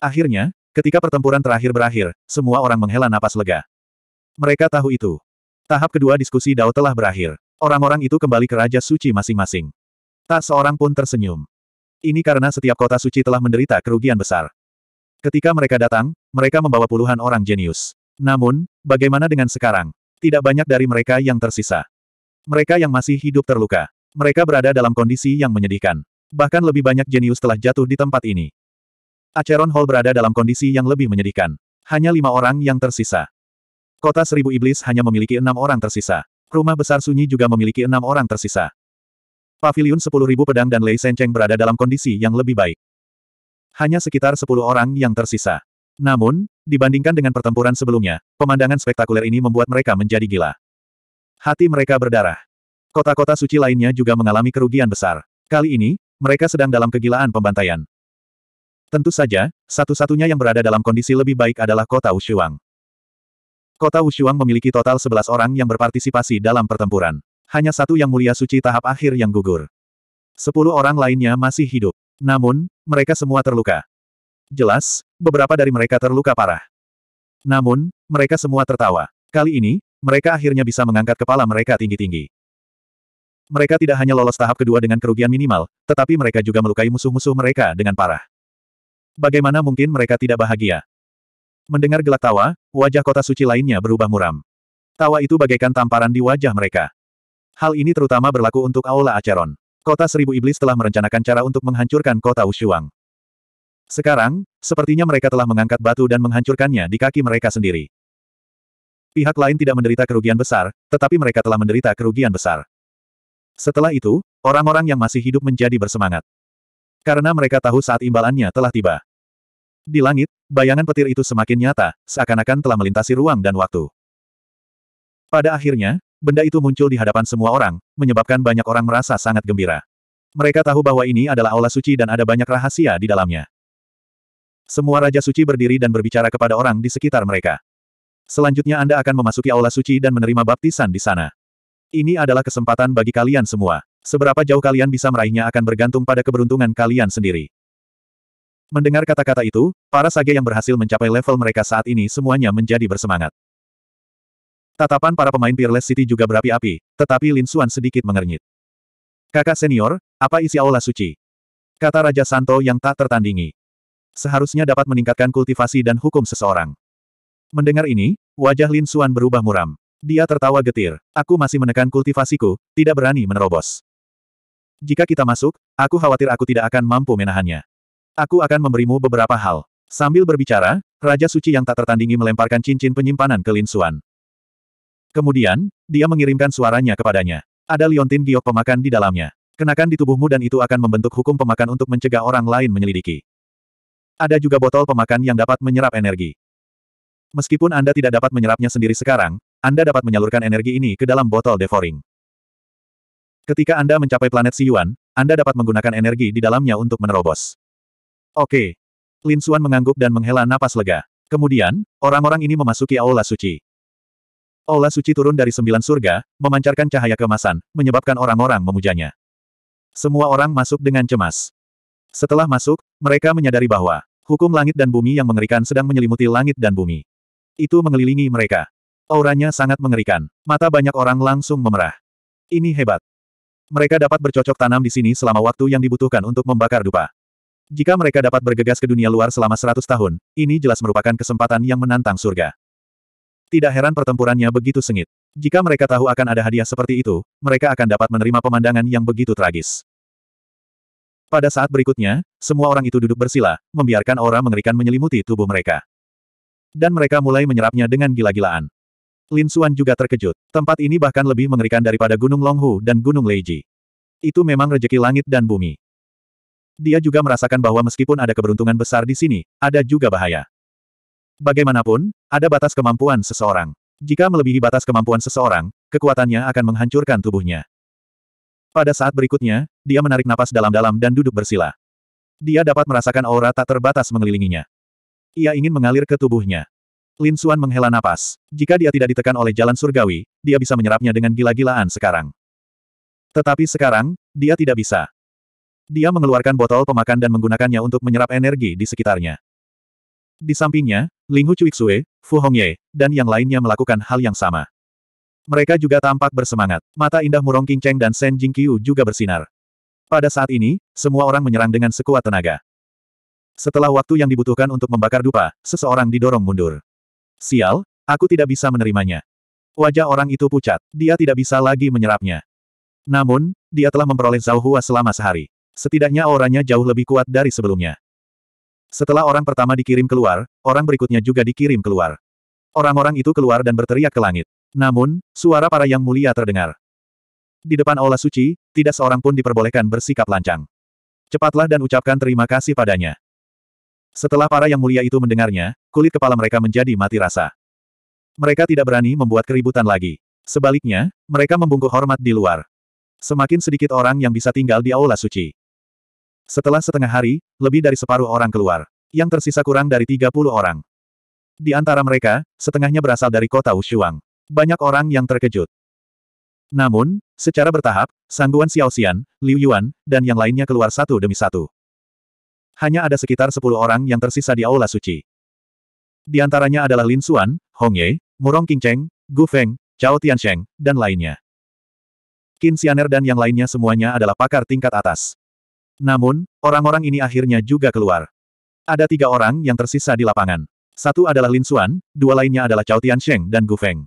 Akhirnya, ketika pertempuran terakhir berakhir, semua orang menghela napas lega. Mereka tahu itu. Tahap kedua diskusi Dao telah berakhir. Orang-orang itu kembali ke Raja Suci masing-masing. Tak seorang pun tersenyum. Ini karena setiap kota suci telah menderita kerugian besar. Ketika mereka datang, mereka membawa puluhan orang jenius. Namun, bagaimana dengan sekarang? Tidak banyak dari mereka yang tersisa. Mereka yang masih hidup terluka. Mereka berada dalam kondisi yang menyedihkan. Bahkan lebih banyak jenius telah jatuh di tempat ini. Aceron Hall berada dalam kondisi yang lebih menyedihkan. Hanya lima orang yang tersisa. Kota Seribu Iblis hanya memiliki enam orang tersisa. Rumah besar sunyi juga memiliki enam orang tersisa. Paviliun ribu pedang dan Lei Sencheng berada dalam kondisi yang lebih baik. Hanya sekitar sepuluh orang yang tersisa. Namun, dibandingkan dengan pertempuran sebelumnya, pemandangan spektakuler ini membuat mereka menjadi gila. Hati mereka berdarah. Kota-kota suci lainnya juga mengalami kerugian besar. Kali ini, mereka sedang dalam kegilaan pembantaian. Tentu saja, satu-satunya yang berada dalam kondisi lebih baik adalah kota Ushuang. Kota Wushuang memiliki total 11 orang yang berpartisipasi dalam pertempuran. Hanya satu yang mulia suci tahap akhir yang gugur. Sepuluh orang lainnya masih hidup. Namun, mereka semua terluka. Jelas, beberapa dari mereka terluka parah. Namun, mereka semua tertawa. Kali ini, mereka akhirnya bisa mengangkat kepala mereka tinggi-tinggi. Mereka tidak hanya lolos tahap kedua dengan kerugian minimal, tetapi mereka juga melukai musuh-musuh mereka dengan parah. Bagaimana mungkin mereka tidak bahagia? Mendengar gelak tawa, wajah kota suci lainnya berubah muram. Tawa itu bagaikan tamparan di wajah mereka. Hal ini terutama berlaku untuk Aula Acheron. Kota Seribu Iblis telah merencanakan cara untuk menghancurkan kota Ushuang. Sekarang, sepertinya mereka telah mengangkat batu dan menghancurkannya di kaki mereka sendiri. Pihak lain tidak menderita kerugian besar, tetapi mereka telah menderita kerugian besar. Setelah itu, orang-orang yang masih hidup menjadi bersemangat. Karena mereka tahu saat imbalannya telah tiba. Di langit, bayangan petir itu semakin nyata, seakan-akan telah melintasi ruang dan waktu. Pada akhirnya, benda itu muncul di hadapan semua orang, menyebabkan banyak orang merasa sangat gembira. Mereka tahu bahwa ini adalah aula suci dan ada banyak rahasia di dalamnya. Semua raja suci berdiri dan berbicara kepada orang di sekitar mereka. Selanjutnya Anda akan memasuki aula suci dan menerima baptisan di sana. Ini adalah kesempatan bagi kalian semua. Seberapa jauh kalian bisa meraihnya akan bergantung pada keberuntungan kalian sendiri. Mendengar kata-kata itu, para sage yang berhasil mencapai level mereka saat ini semuanya menjadi bersemangat. Tatapan para pemain Peerless City juga berapi-api, tetapi Lin Xuan sedikit mengernyit. Kakak senior, apa isi aula suci? Kata Raja Santo yang tak tertandingi. Seharusnya dapat meningkatkan kultivasi dan hukum seseorang. Mendengar ini, wajah Lin Xuan berubah muram. Dia tertawa getir. Aku masih menekan kultivasiku, tidak berani menerobos. Jika kita masuk, aku khawatir aku tidak akan mampu menahannya. Aku akan memberimu beberapa hal. Sambil berbicara, Raja Suci yang tak tertandingi melemparkan cincin penyimpanan ke Lin Xuan. Kemudian, dia mengirimkan suaranya kepadanya. Ada liontin giok pemakan di dalamnya. Kenakan di tubuhmu dan itu akan membentuk hukum pemakan untuk mencegah orang lain menyelidiki. Ada juga botol pemakan yang dapat menyerap energi. Meskipun Anda tidak dapat menyerapnya sendiri sekarang, Anda dapat menyalurkan energi ini ke dalam botol devouring. Ketika Anda mencapai planet Siyuan, Anda dapat menggunakan energi di dalamnya untuk menerobos. Oke. Lin Xuan mengangguk dan menghela napas lega. Kemudian, orang-orang ini memasuki Aula Suci. Aula Suci turun dari sembilan surga, memancarkan cahaya kemasan, menyebabkan orang-orang memujanya. Semua orang masuk dengan cemas. Setelah masuk, mereka menyadari bahwa hukum langit dan bumi yang mengerikan sedang menyelimuti langit dan bumi. Itu mengelilingi mereka. Auranya sangat mengerikan. Mata banyak orang langsung memerah. Ini hebat. Mereka dapat bercocok tanam di sini selama waktu yang dibutuhkan untuk membakar dupa. Jika mereka dapat bergegas ke dunia luar selama seratus tahun, ini jelas merupakan kesempatan yang menantang surga. Tidak heran pertempurannya begitu sengit. Jika mereka tahu akan ada hadiah seperti itu, mereka akan dapat menerima pemandangan yang begitu tragis. Pada saat berikutnya, semua orang itu duduk bersila, membiarkan aura mengerikan menyelimuti tubuh mereka. Dan mereka mulai menyerapnya dengan gila-gilaan. Lin Xuan juga terkejut. Tempat ini bahkan lebih mengerikan daripada Gunung Longhu dan Gunung Leiji. Itu memang rejeki langit dan bumi. Dia juga merasakan bahwa meskipun ada keberuntungan besar di sini, ada juga bahaya. Bagaimanapun, ada batas kemampuan seseorang. Jika melebihi batas kemampuan seseorang, kekuatannya akan menghancurkan tubuhnya. Pada saat berikutnya, dia menarik napas dalam-dalam dan duduk bersila. Dia dapat merasakan aura tak terbatas mengelilinginya. Ia ingin mengalir ke tubuhnya. Lin Suan menghela napas. Jika dia tidak ditekan oleh jalan surgawi, dia bisa menyerapnya dengan gila-gilaan sekarang. Tetapi sekarang, dia tidak bisa. Dia mengeluarkan botol pemakan dan menggunakannya untuk menyerap energi di sekitarnya. Di sampingnya, Ling Hu Cuixue, Fu Hongye, dan yang lainnya melakukan hal yang sama. Mereka juga tampak bersemangat. Mata indah Murong Qingcheng dan Shen Jingqiu juga bersinar. Pada saat ini, semua orang menyerang dengan sekuat tenaga. Setelah waktu yang dibutuhkan untuk membakar dupa, seseorang didorong mundur. Sial, aku tidak bisa menerimanya. Wajah orang itu pucat, dia tidak bisa lagi menyerapnya. Namun, dia telah memperoleh Zhao Hua selama sehari. Setidaknya auranya jauh lebih kuat dari sebelumnya. Setelah orang pertama dikirim keluar, orang berikutnya juga dikirim keluar. Orang-orang itu keluar dan berteriak ke langit. Namun, suara para yang mulia terdengar. Di depan aula suci, tidak seorang pun diperbolehkan bersikap lancang. Cepatlah dan ucapkan terima kasih padanya. Setelah para yang mulia itu mendengarnya, kulit kepala mereka menjadi mati rasa. Mereka tidak berani membuat keributan lagi. Sebaliknya, mereka membungkuk hormat di luar. Semakin sedikit orang yang bisa tinggal di aula suci. Setelah setengah hari, lebih dari separuh orang keluar. Yang tersisa kurang dari 30 orang. Di antara mereka, setengahnya berasal dari kota Wushuang. Banyak orang yang terkejut. Namun, secara bertahap, Sangguan Xiao Xian, Liu Yuan, dan yang lainnya keluar satu demi satu. Hanya ada sekitar sepuluh orang yang tersisa di Aula Suci. Di antaranya adalah Lin Xuan, Hong Ye, Murong Qingcheng, Gu Feng, Cao Tiansheng, dan lainnya. Qin Xianer dan yang lainnya semuanya adalah pakar tingkat atas. Namun, orang-orang ini akhirnya juga keluar. Ada tiga orang yang tersisa di lapangan. Satu adalah Lin Xuan, dua lainnya adalah Cao Tiansheng dan Gu Feng.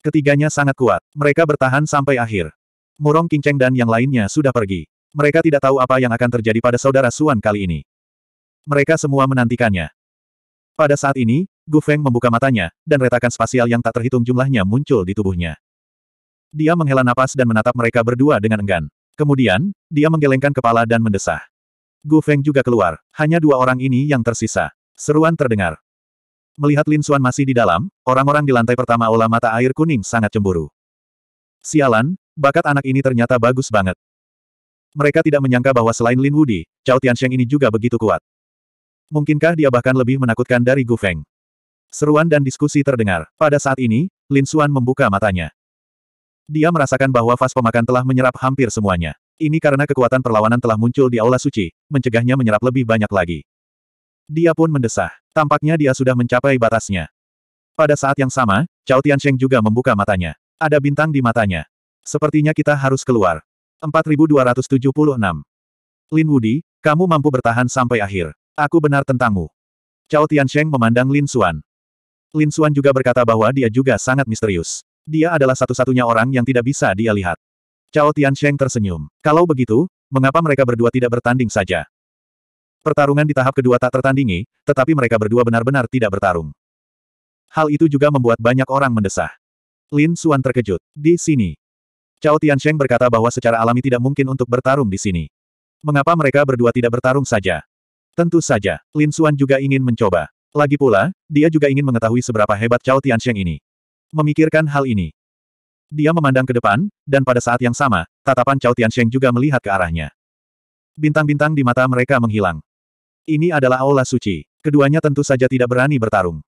Ketiganya sangat kuat. Mereka bertahan sampai akhir. Murong Qingcheng dan yang lainnya sudah pergi. Mereka tidak tahu apa yang akan terjadi pada saudara Xuan kali ini. Mereka semua menantikannya. Pada saat ini, Gu Feng membuka matanya, dan retakan spasial yang tak terhitung jumlahnya muncul di tubuhnya. Dia menghela napas dan menatap mereka berdua dengan enggan. Kemudian, dia menggelengkan kepala dan mendesah. Gu Feng juga keluar, hanya dua orang ini yang tersisa. Seruan terdengar. Melihat Lin Xuan masih di dalam, orang-orang di lantai pertama olah mata air kuning sangat cemburu. Sialan, bakat anak ini ternyata bagus banget. Mereka tidak menyangka bahwa selain Lin Wudi, Cao Tiansheng ini juga begitu kuat. Mungkinkah dia bahkan lebih menakutkan dari Gu Feng? Seruan dan diskusi terdengar. Pada saat ini, Lin Xuan membuka matanya. Dia merasakan bahwa vas pemakan telah menyerap hampir semuanya. Ini karena kekuatan perlawanan telah muncul di aula suci, mencegahnya menyerap lebih banyak lagi. Dia pun mendesah. Tampaknya dia sudah mencapai batasnya. Pada saat yang sama, Cao Tiansheng juga membuka matanya. Ada bintang di matanya. Sepertinya kita harus keluar. 4276. Lin Wudi, kamu mampu bertahan sampai akhir. Aku benar tentangmu. Cao Tiansheng memandang Lin Xuan. Lin Xuan juga berkata bahwa dia juga sangat misterius. Dia adalah satu-satunya orang yang tidak bisa dia lihat. Cao Tiansheng tersenyum. Kalau begitu, mengapa mereka berdua tidak bertanding saja? Pertarungan di tahap kedua tak tertandingi, tetapi mereka berdua benar-benar tidak bertarung. Hal itu juga membuat banyak orang mendesah. Lin Suan terkejut. Di sini. Cao Tiansheng berkata bahwa secara alami tidak mungkin untuk bertarung di sini. Mengapa mereka berdua tidak bertarung saja? Tentu saja, Lin Suan juga ingin mencoba. Lagi pula, dia juga ingin mengetahui seberapa hebat Cao Tiansheng ini memikirkan hal ini. Dia memandang ke depan, dan pada saat yang sama, tatapan Cao Tiansheng juga melihat ke arahnya. Bintang-bintang di mata mereka menghilang. Ini adalah aula suci. Keduanya tentu saja tidak berani bertarung.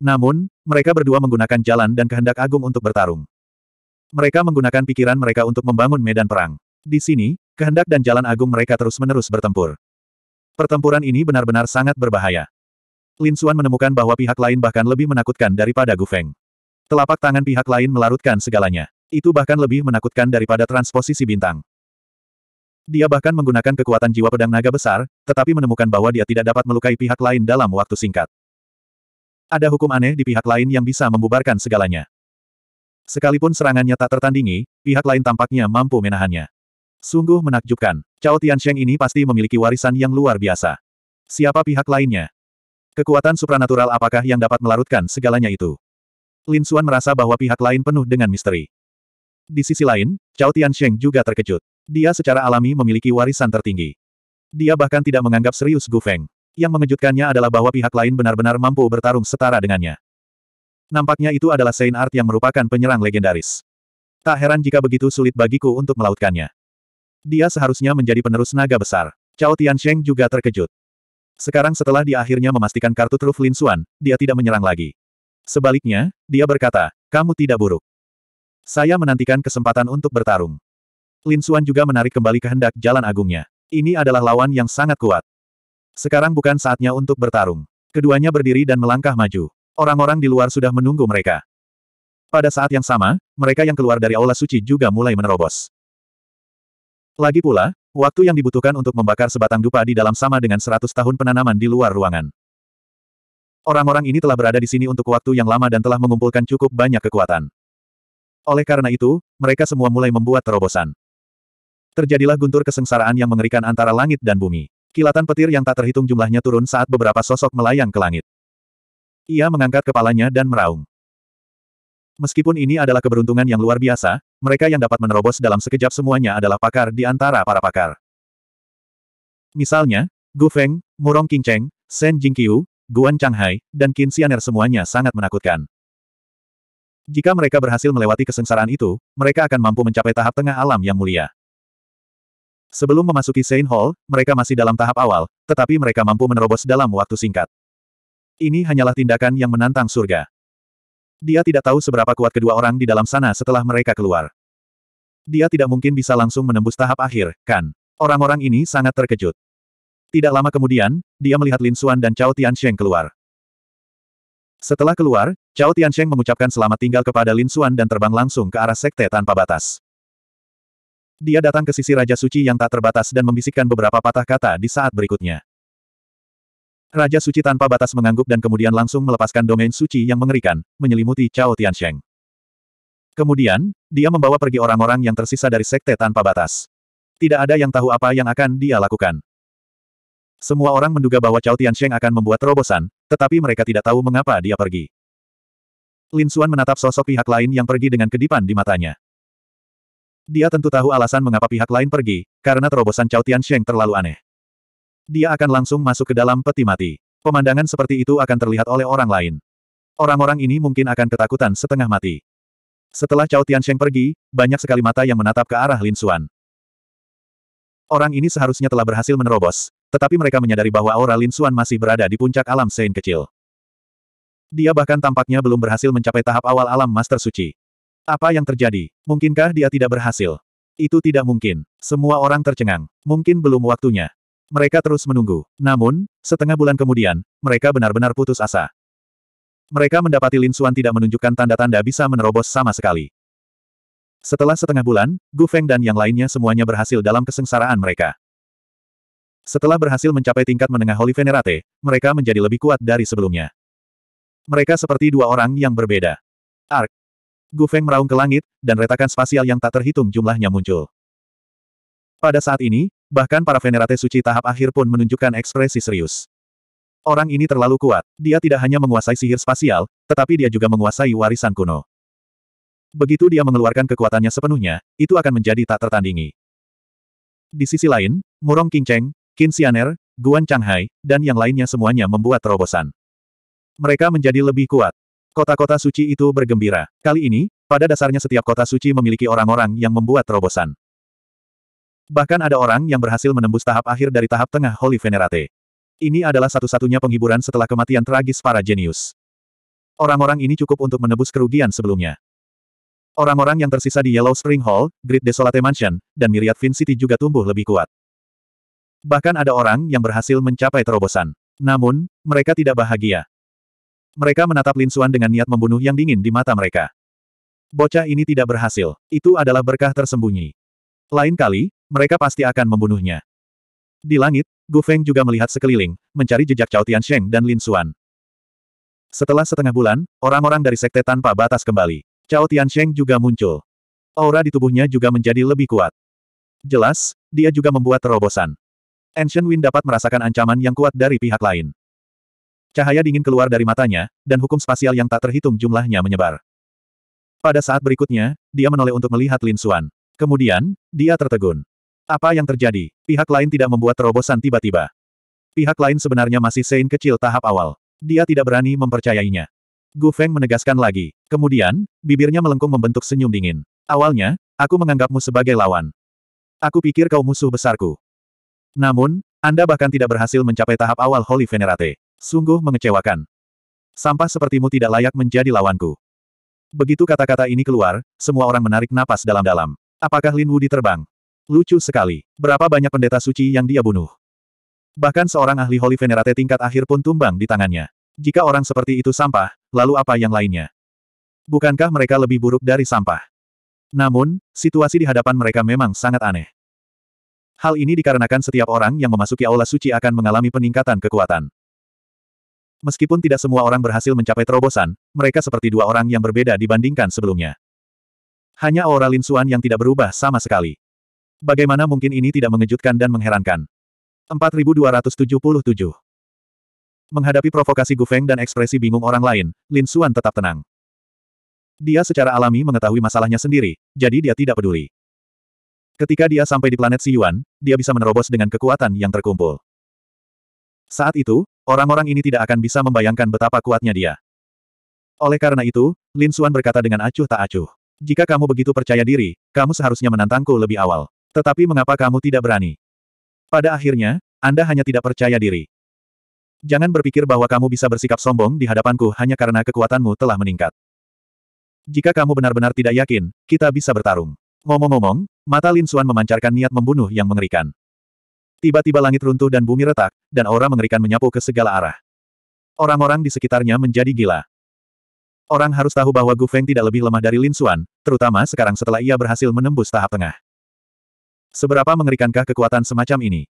Namun, mereka berdua menggunakan jalan dan kehendak agung untuk bertarung. Mereka menggunakan pikiran mereka untuk membangun medan perang. Di sini, kehendak dan jalan agung mereka terus-menerus bertempur. Pertempuran ini benar-benar sangat berbahaya. Lin Xuan menemukan bahwa pihak lain bahkan lebih menakutkan daripada Gu Feng. Telapak tangan pihak lain melarutkan segalanya. Itu bahkan lebih menakutkan daripada transposisi bintang. Dia bahkan menggunakan kekuatan jiwa pedang naga besar, tetapi menemukan bahwa dia tidak dapat melukai pihak lain dalam waktu singkat. Ada hukum aneh di pihak lain yang bisa membubarkan segalanya. Sekalipun serangannya tak tertandingi, pihak lain tampaknya mampu menahannya. Sungguh menakjubkan, Cao Tiansheng ini pasti memiliki warisan yang luar biasa. Siapa pihak lainnya? Kekuatan supranatural apakah yang dapat melarutkan segalanya itu? Lin Xuan merasa bahwa pihak lain penuh dengan misteri. Di sisi lain, Cao Tiansheng juga terkejut. Dia secara alami memiliki warisan tertinggi. Dia bahkan tidak menganggap serius Gu Feng. Yang mengejutkannya adalah bahwa pihak lain benar-benar mampu bertarung setara dengannya. Nampaknya itu adalah Saint Art yang merupakan penyerang legendaris. Tak heran jika begitu sulit bagiku untuk melautkannya. Dia seharusnya menjadi penerus naga besar. Cao Tiansheng juga terkejut. Sekarang setelah dia akhirnya memastikan kartu truf Lin Xuan, dia tidak menyerang lagi. Sebaliknya, dia berkata, kamu tidak buruk. Saya menantikan kesempatan untuk bertarung. Lin Xuan juga menarik kembali kehendak jalan agungnya. Ini adalah lawan yang sangat kuat. Sekarang bukan saatnya untuk bertarung. Keduanya berdiri dan melangkah maju. Orang-orang di luar sudah menunggu mereka. Pada saat yang sama, mereka yang keluar dari aula suci juga mulai menerobos. Lagi pula, waktu yang dibutuhkan untuk membakar sebatang dupa di dalam sama dengan seratus tahun penanaman di luar ruangan. Orang-orang ini telah berada di sini untuk waktu yang lama dan telah mengumpulkan cukup banyak kekuatan. Oleh karena itu, mereka semua mulai membuat terobosan. Terjadilah guntur kesengsaraan yang mengerikan antara langit dan bumi. Kilatan petir yang tak terhitung jumlahnya turun saat beberapa sosok melayang ke langit. Ia mengangkat kepalanya dan meraung. Meskipun ini adalah keberuntungan yang luar biasa, mereka yang dapat menerobos dalam sekejap semuanya adalah pakar di antara para pakar. Misalnya, Gu Feng, Murong Qingcheng, Shen Jingqiu, Guan Changhai, dan Qin Xianer semuanya sangat menakutkan. Jika mereka berhasil melewati kesengsaraan itu, mereka akan mampu mencapai tahap tengah alam yang mulia. Sebelum memasuki Saint Hall, mereka masih dalam tahap awal, tetapi mereka mampu menerobos dalam waktu singkat. Ini hanyalah tindakan yang menantang surga. Dia tidak tahu seberapa kuat kedua orang di dalam sana setelah mereka keluar. Dia tidak mungkin bisa langsung menembus tahap akhir, kan? Orang-orang ini sangat terkejut. Tidak lama kemudian, dia melihat Lin Xuan dan Cao Tiansheng keluar. Setelah keluar, Cao Tiansheng mengucapkan selamat tinggal kepada Lin Xuan dan terbang langsung ke arah sekte tanpa batas. Dia datang ke sisi Raja Suci yang tak terbatas dan membisikkan beberapa patah kata di saat berikutnya. Raja Suci tanpa batas mengangguk dan kemudian langsung melepaskan domain suci yang mengerikan, menyelimuti Cao Tiansheng. Kemudian, dia membawa pergi orang-orang yang tersisa dari sekte tanpa batas. Tidak ada yang tahu apa yang akan dia lakukan. Semua orang menduga bahwa Cao Tiansheng akan membuat terobosan, tetapi mereka tidak tahu mengapa dia pergi. Lin Xuan menatap sosok pihak lain yang pergi dengan kedipan di matanya. Dia tentu tahu alasan mengapa pihak lain pergi, karena terobosan Cao Tiansheng terlalu aneh. Dia akan langsung masuk ke dalam peti mati. Pemandangan seperti itu akan terlihat oleh orang lain. Orang-orang ini mungkin akan ketakutan setengah mati. Setelah Cao Tiansheng pergi, banyak sekali mata yang menatap ke arah Lin Xuan. Orang ini seharusnya telah berhasil menerobos, tetapi mereka menyadari bahwa aura Lin Suan masih berada di puncak alam Sein kecil. Dia bahkan tampaknya belum berhasil mencapai tahap awal alam Master Suci. Apa yang terjadi? Mungkinkah dia tidak berhasil? Itu tidak mungkin. Semua orang tercengang. Mungkin belum waktunya. Mereka terus menunggu. Namun, setengah bulan kemudian, mereka benar-benar putus asa. Mereka mendapati Lin Suan tidak menunjukkan tanda-tanda bisa menerobos sama sekali. Setelah setengah bulan, Gu Feng dan yang lainnya semuanya berhasil dalam kesengsaraan mereka. Setelah berhasil mencapai tingkat menengah Holy Venerate, mereka menjadi lebih kuat dari sebelumnya. Mereka seperti dua orang yang berbeda. Ark. Gu Feng meraung ke langit, dan retakan spasial yang tak terhitung jumlahnya muncul. Pada saat ini, bahkan para Venerate suci tahap akhir pun menunjukkan ekspresi serius. Orang ini terlalu kuat, dia tidak hanya menguasai sihir spasial, tetapi dia juga menguasai warisan kuno. Begitu dia mengeluarkan kekuatannya sepenuhnya, itu akan menjadi tak tertandingi. Di sisi lain, Murong Qingcheng, Qin Xianer, Guan Changhai, dan yang lainnya semuanya membuat terobosan. Mereka menjadi lebih kuat. Kota-kota suci itu bergembira. Kali ini, pada dasarnya setiap kota suci memiliki orang-orang yang membuat terobosan. Bahkan ada orang yang berhasil menembus tahap akhir dari tahap tengah Holy Venerate. Ini adalah satu-satunya penghiburan setelah kematian tragis para jenius. Orang-orang ini cukup untuk menebus kerugian sebelumnya. Orang-orang yang tersisa di Yellow Spring Hall, Grid Desolate Mansion, dan Myriad Fin City juga tumbuh lebih kuat. Bahkan ada orang yang berhasil mencapai terobosan. Namun, mereka tidak bahagia. Mereka menatap Lin Xuan dengan niat membunuh yang dingin di mata mereka. Bocah ini tidak berhasil. Itu adalah berkah tersembunyi. Lain kali, mereka pasti akan membunuhnya. Di langit, Gu Feng juga melihat sekeliling, mencari jejak Cao Sheng dan Lin Xuan. Setelah setengah bulan, orang-orang dari sekte tanpa batas kembali. Cao Tiansheng juga muncul. Aura di tubuhnya juga menjadi lebih kuat. Jelas, dia juga membuat terobosan. Ancient Wind dapat merasakan ancaman yang kuat dari pihak lain. Cahaya dingin keluar dari matanya, dan hukum spasial yang tak terhitung jumlahnya menyebar. Pada saat berikutnya, dia menoleh untuk melihat Lin Xuan. Kemudian, dia tertegun. Apa yang terjadi? Pihak lain tidak membuat terobosan tiba-tiba. Pihak lain sebenarnya masih sein kecil tahap awal. Dia tidak berani mempercayainya. Gu Feng menegaskan lagi. Kemudian, bibirnya melengkung membentuk senyum dingin. Awalnya, aku menganggapmu sebagai lawan. Aku pikir kau musuh besarku. Namun, Anda bahkan tidak berhasil mencapai tahap awal Holy Venerate. Sungguh mengecewakan. Sampah sepertimu tidak layak menjadi lawanku. Begitu kata-kata ini keluar, semua orang menarik napas dalam-dalam. Apakah Lin Wudi terbang? Lucu sekali. Berapa banyak pendeta suci yang dia bunuh? Bahkan seorang ahli Holy Venerate tingkat akhir pun tumbang di tangannya. Jika orang seperti itu sampah, lalu apa yang lainnya? Bukankah mereka lebih buruk dari sampah? Namun, situasi di hadapan mereka memang sangat aneh. Hal ini dikarenakan setiap orang yang memasuki aula suci akan mengalami peningkatan kekuatan. Meskipun tidak semua orang berhasil mencapai terobosan, mereka seperti dua orang yang berbeda dibandingkan sebelumnya. Hanya aura Lin Xuan yang tidak berubah sama sekali. Bagaimana mungkin ini tidak mengejutkan dan mengherankan? 4277 Menghadapi provokasi Gu Feng dan ekspresi bingung orang lain, Lin Suan tetap tenang. Dia secara alami mengetahui masalahnya sendiri, jadi dia tidak peduli. Ketika dia sampai di planet Siyuan, dia bisa menerobos dengan kekuatan yang terkumpul. Saat itu, orang-orang ini tidak akan bisa membayangkan betapa kuatnya dia. Oleh karena itu, Lin Xuan berkata dengan acuh tak acuh. Jika kamu begitu percaya diri, kamu seharusnya menantangku lebih awal. Tetapi mengapa kamu tidak berani? Pada akhirnya, Anda hanya tidak percaya diri. Jangan berpikir bahwa kamu bisa bersikap sombong di hadapanku hanya karena kekuatanmu telah meningkat. Jika kamu benar-benar tidak yakin, kita bisa bertarung. Ngomong-ngomong, mata Lin Xuan memancarkan niat membunuh yang mengerikan. Tiba-tiba langit runtuh dan bumi retak, dan aura mengerikan menyapu ke segala arah. Orang-orang di sekitarnya menjadi gila. Orang harus tahu bahwa Gu Feng tidak lebih lemah dari Lin Xuan, terutama sekarang setelah ia berhasil menembus tahap tengah. Seberapa mengerikankah kekuatan semacam ini?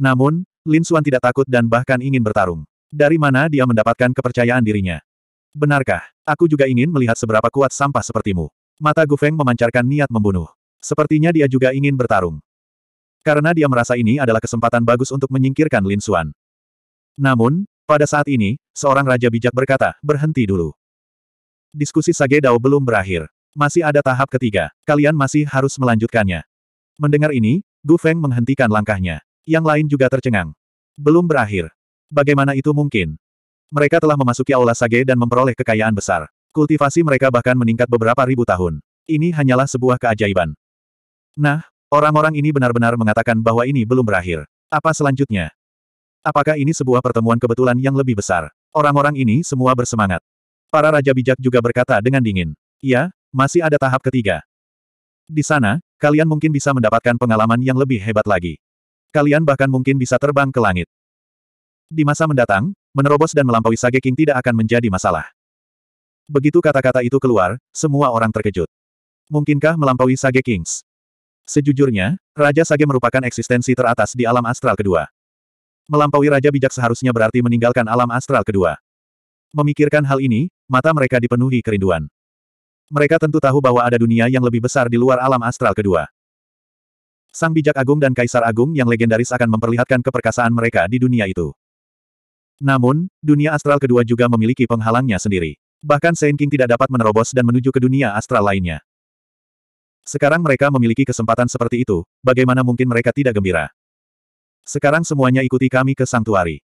Namun, Lin Xuan tidak takut dan bahkan ingin bertarung. Dari mana dia mendapatkan kepercayaan dirinya? Benarkah? Aku juga ingin melihat seberapa kuat sampah sepertimu. Mata Gu Feng memancarkan niat membunuh. Sepertinya dia juga ingin bertarung. Karena dia merasa ini adalah kesempatan bagus untuk menyingkirkan Lin Xuan. Namun, pada saat ini, seorang raja bijak berkata, berhenti dulu. Diskusi Sage Dao belum berakhir. Masih ada tahap ketiga, kalian masih harus melanjutkannya. Mendengar ini, Gu Feng menghentikan langkahnya. Yang lain juga tercengang. Belum berakhir. Bagaimana itu mungkin? Mereka telah memasuki aula Sage dan memperoleh kekayaan besar. Kultivasi mereka bahkan meningkat beberapa ribu tahun. Ini hanyalah sebuah keajaiban. Nah, orang-orang ini benar-benar mengatakan bahwa ini belum berakhir. Apa selanjutnya? Apakah ini sebuah pertemuan kebetulan yang lebih besar? Orang-orang ini semua bersemangat. Para raja bijak juga berkata dengan dingin. Ya, masih ada tahap ketiga. Di sana, kalian mungkin bisa mendapatkan pengalaman yang lebih hebat lagi. Kalian bahkan mungkin bisa terbang ke langit. Di masa mendatang, menerobos dan melampaui Sage King tidak akan menjadi masalah. Begitu kata-kata itu keluar, semua orang terkejut. Mungkinkah melampaui Sage Kings? Sejujurnya, Raja Sage merupakan eksistensi teratas di alam astral kedua. Melampaui Raja Bijak seharusnya berarti meninggalkan alam astral kedua. Memikirkan hal ini, mata mereka dipenuhi kerinduan. Mereka tentu tahu bahwa ada dunia yang lebih besar di luar alam astral kedua. Sang Bijak Agung dan Kaisar Agung yang legendaris akan memperlihatkan keperkasaan mereka di dunia itu. Namun, dunia astral kedua juga memiliki penghalangnya sendiri. Bahkan Saint King tidak dapat menerobos dan menuju ke dunia astral lainnya. Sekarang mereka memiliki kesempatan seperti itu, bagaimana mungkin mereka tidak gembira? Sekarang semuanya ikuti kami ke Sangtuari.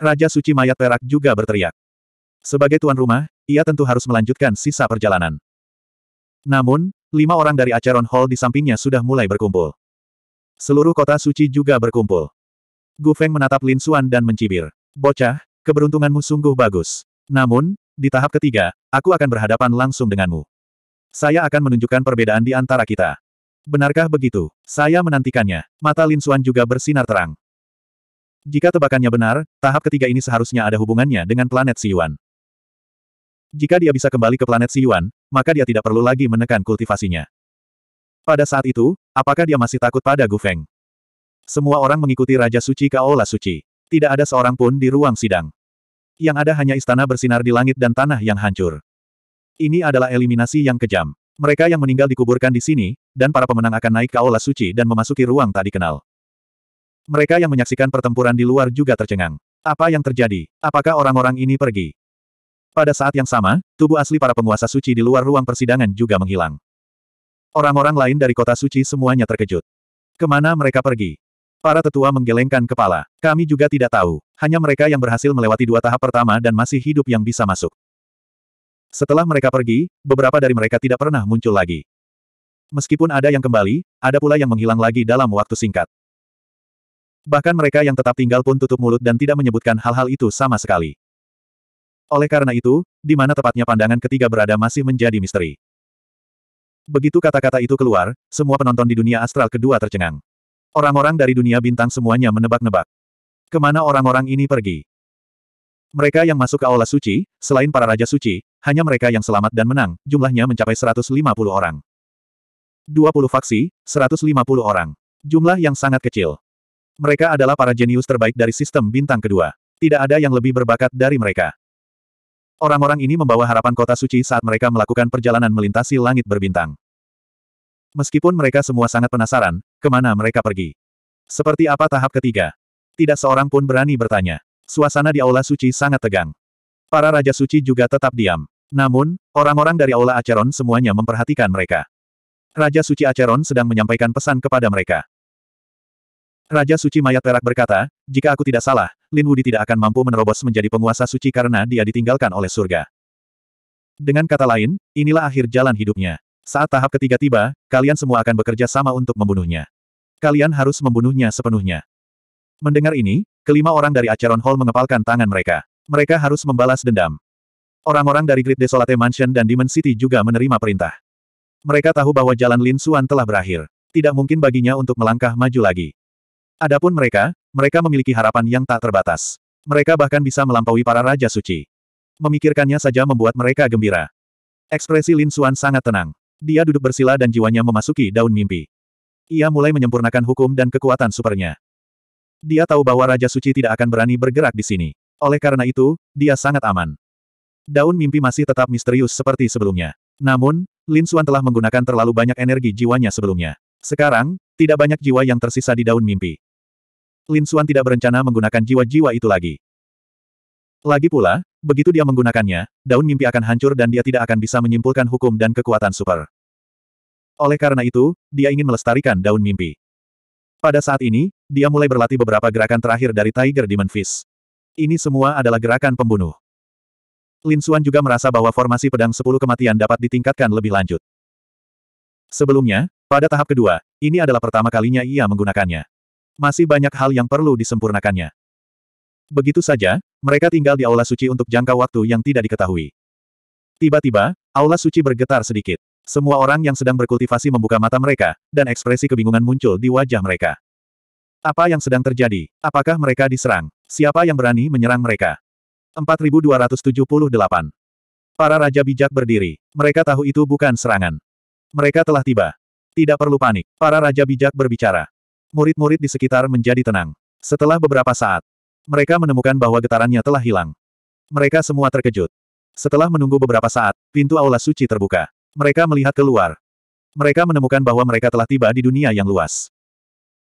Raja Suci Mayat Perak juga berteriak. Sebagai tuan rumah, ia tentu harus melanjutkan sisa perjalanan. Namun, lima orang dari Acheron Hall di sampingnya sudah mulai berkumpul. Seluruh kota suci juga berkumpul. Gu Feng menatap Lin Xuan dan mencibir. Bocah, keberuntunganmu sungguh bagus. Namun, di tahap ketiga, aku akan berhadapan langsung denganmu. Saya akan menunjukkan perbedaan di antara kita. Benarkah begitu? Saya menantikannya. Mata Lin Suan juga bersinar terang. Jika tebakannya benar, tahap ketiga ini seharusnya ada hubungannya dengan planet Siyuan. Jika dia bisa kembali ke planet Siyuan, maka dia tidak perlu lagi menekan kultivasinya. Pada saat itu, apakah dia masih takut pada Gu Feng? Semua orang mengikuti Raja Suci ke Aula Suci. Tidak ada seorang pun di ruang sidang. Yang ada hanya istana bersinar di langit dan tanah yang hancur. Ini adalah eliminasi yang kejam. Mereka yang meninggal dikuburkan di sini, dan para pemenang akan naik ke aula suci dan memasuki ruang tak dikenal. Mereka yang menyaksikan pertempuran di luar juga tercengang. Apa yang terjadi? Apakah orang-orang ini pergi? Pada saat yang sama, tubuh asli para penguasa suci di luar ruang persidangan juga menghilang. Orang-orang lain dari kota suci semuanya terkejut. Kemana mereka pergi? Para tetua menggelengkan kepala. Kami juga tidak tahu. Hanya mereka yang berhasil melewati dua tahap pertama dan masih hidup yang bisa masuk. Setelah mereka pergi, beberapa dari mereka tidak pernah muncul lagi. Meskipun ada yang kembali, ada pula yang menghilang lagi dalam waktu singkat. Bahkan mereka yang tetap tinggal pun tutup mulut dan tidak menyebutkan hal-hal itu sama sekali. Oleh karena itu, di mana tepatnya pandangan ketiga berada masih menjadi misteri. Begitu kata-kata itu keluar, semua penonton di dunia astral kedua tercengang. Orang-orang dari dunia bintang semuanya menebak-nebak. Kemana orang-orang ini pergi? Mereka yang masuk ke Aula Suci, selain para Raja Suci, hanya mereka yang selamat dan menang, jumlahnya mencapai 150 orang. 20 faksi, 150 orang. Jumlah yang sangat kecil. Mereka adalah para jenius terbaik dari sistem bintang kedua. Tidak ada yang lebih berbakat dari mereka. Orang-orang ini membawa harapan kota suci saat mereka melakukan perjalanan melintasi langit berbintang. Meskipun mereka semua sangat penasaran, kemana mereka pergi? Seperti apa tahap ketiga? Tidak seorang pun berani bertanya. Suasana di Aula Suci sangat tegang. Para Raja Suci juga tetap diam. Namun, orang-orang dari Aula Acheron semuanya memperhatikan mereka. Raja Suci Acheron sedang menyampaikan pesan kepada mereka. Raja Suci Mayat Perak berkata, jika aku tidak salah, Lin Wudi tidak akan mampu menerobos menjadi penguasa suci karena dia ditinggalkan oleh surga. Dengan kata lain, inilah akhir jalan hidupnya. Saat tahap ketiga tiba, kalian semua akan bekerja sama untuk membunuhnya. Kalian harus membunuhnya sepenuhnya. Mendengar ini, kelima orang dari Acheron Hall mengepalkan tangan mereka. Mereka harus membalas dendam. Orang-orang dari Great Desolate Mansion dan Demon City juga menerima perintah. Mereka tahu bahwa jalan Lin Suan telah berakhir. Tidak mungkin baginya untuk melangkah maju lagi. Adapun mereka, mereka memiliki harapan yang tak terbatas. Mereka bahkan bisa melampaui para Raja Suci. Memikirkannya saja membuat mereka gembira. Ekspresi Lin Suan sangat tenang. Dia duduk bersila dan jiwanya memasuki daun mimpi. Ia mulai menyempurnakan hukum dan kekuatan supernya. Dia tahu bahwa Raja Suci tidak akan berani bergerak di sini. Oleh karena itu, dia sangat aman. Daun mimpi masih tetap misterius seperti sebelumnya. Namun, Lin Xuan telah menggunakan terlalu banyak energi jiwanya sebelumnya. Sekarang, tidak banyak jiwa yang tersisa di daun mimpi. Lin Xuan tidak berencana menggunakan jiwa-jiwa itu lagi. Lagi pula, Begitu dia menggunakannya, daun mimpi akan hancur dan dia tidak akan bisa menyimpulkan hukum dan kekuatan super. Oleh karena itu, dia ingin melestarikan daun mimpi. Pada saat ini, dia mulai berlatih beberapa gerakan terakhir dari Tiger Demon Fist. Ini semua adalah gerakan pembunuh. Lin Xuan juga merasa bahwa formasi pedang sepuluh kematian dapat ditingkatkan lebih lanjut. Sebelumnya, pada tahap kedua, ini adalah pertama kalinya ia menggunakannya. Masih banyak hal yang perlu disempurnakannya. Begitu saja, mereka tinggal di aula suci untuk jangka waktu yang tidak diketahui. Tiba-tiba, aula suci bergetar sedikit. Semua orang yang sedang berkultivasi membuka mata mereka, dan ekspresi kebingungan muncul di wajah mereka. Apa yang sedang terjadi? Apakah mereka diserang? Siapa yang berani menyerang mereka? 4278. Para raja bijak berdiri. Mereka tahu itu bukan serangan. Mereka telah tiba. Tidak perlu panik. Para raja bijak berbicara. Murid-murid di sekitar menjadi tenang. Setelah beberapa saat, mereka menemukan bahwa getarannya telah hilang. Mereka semua terkejut. Setelah menunggu beberapa saat, pintu aula suci terbuka. Mereka melihat keluar. Mereka menemukan bahwa mereka telah tiba di dunia yang luas.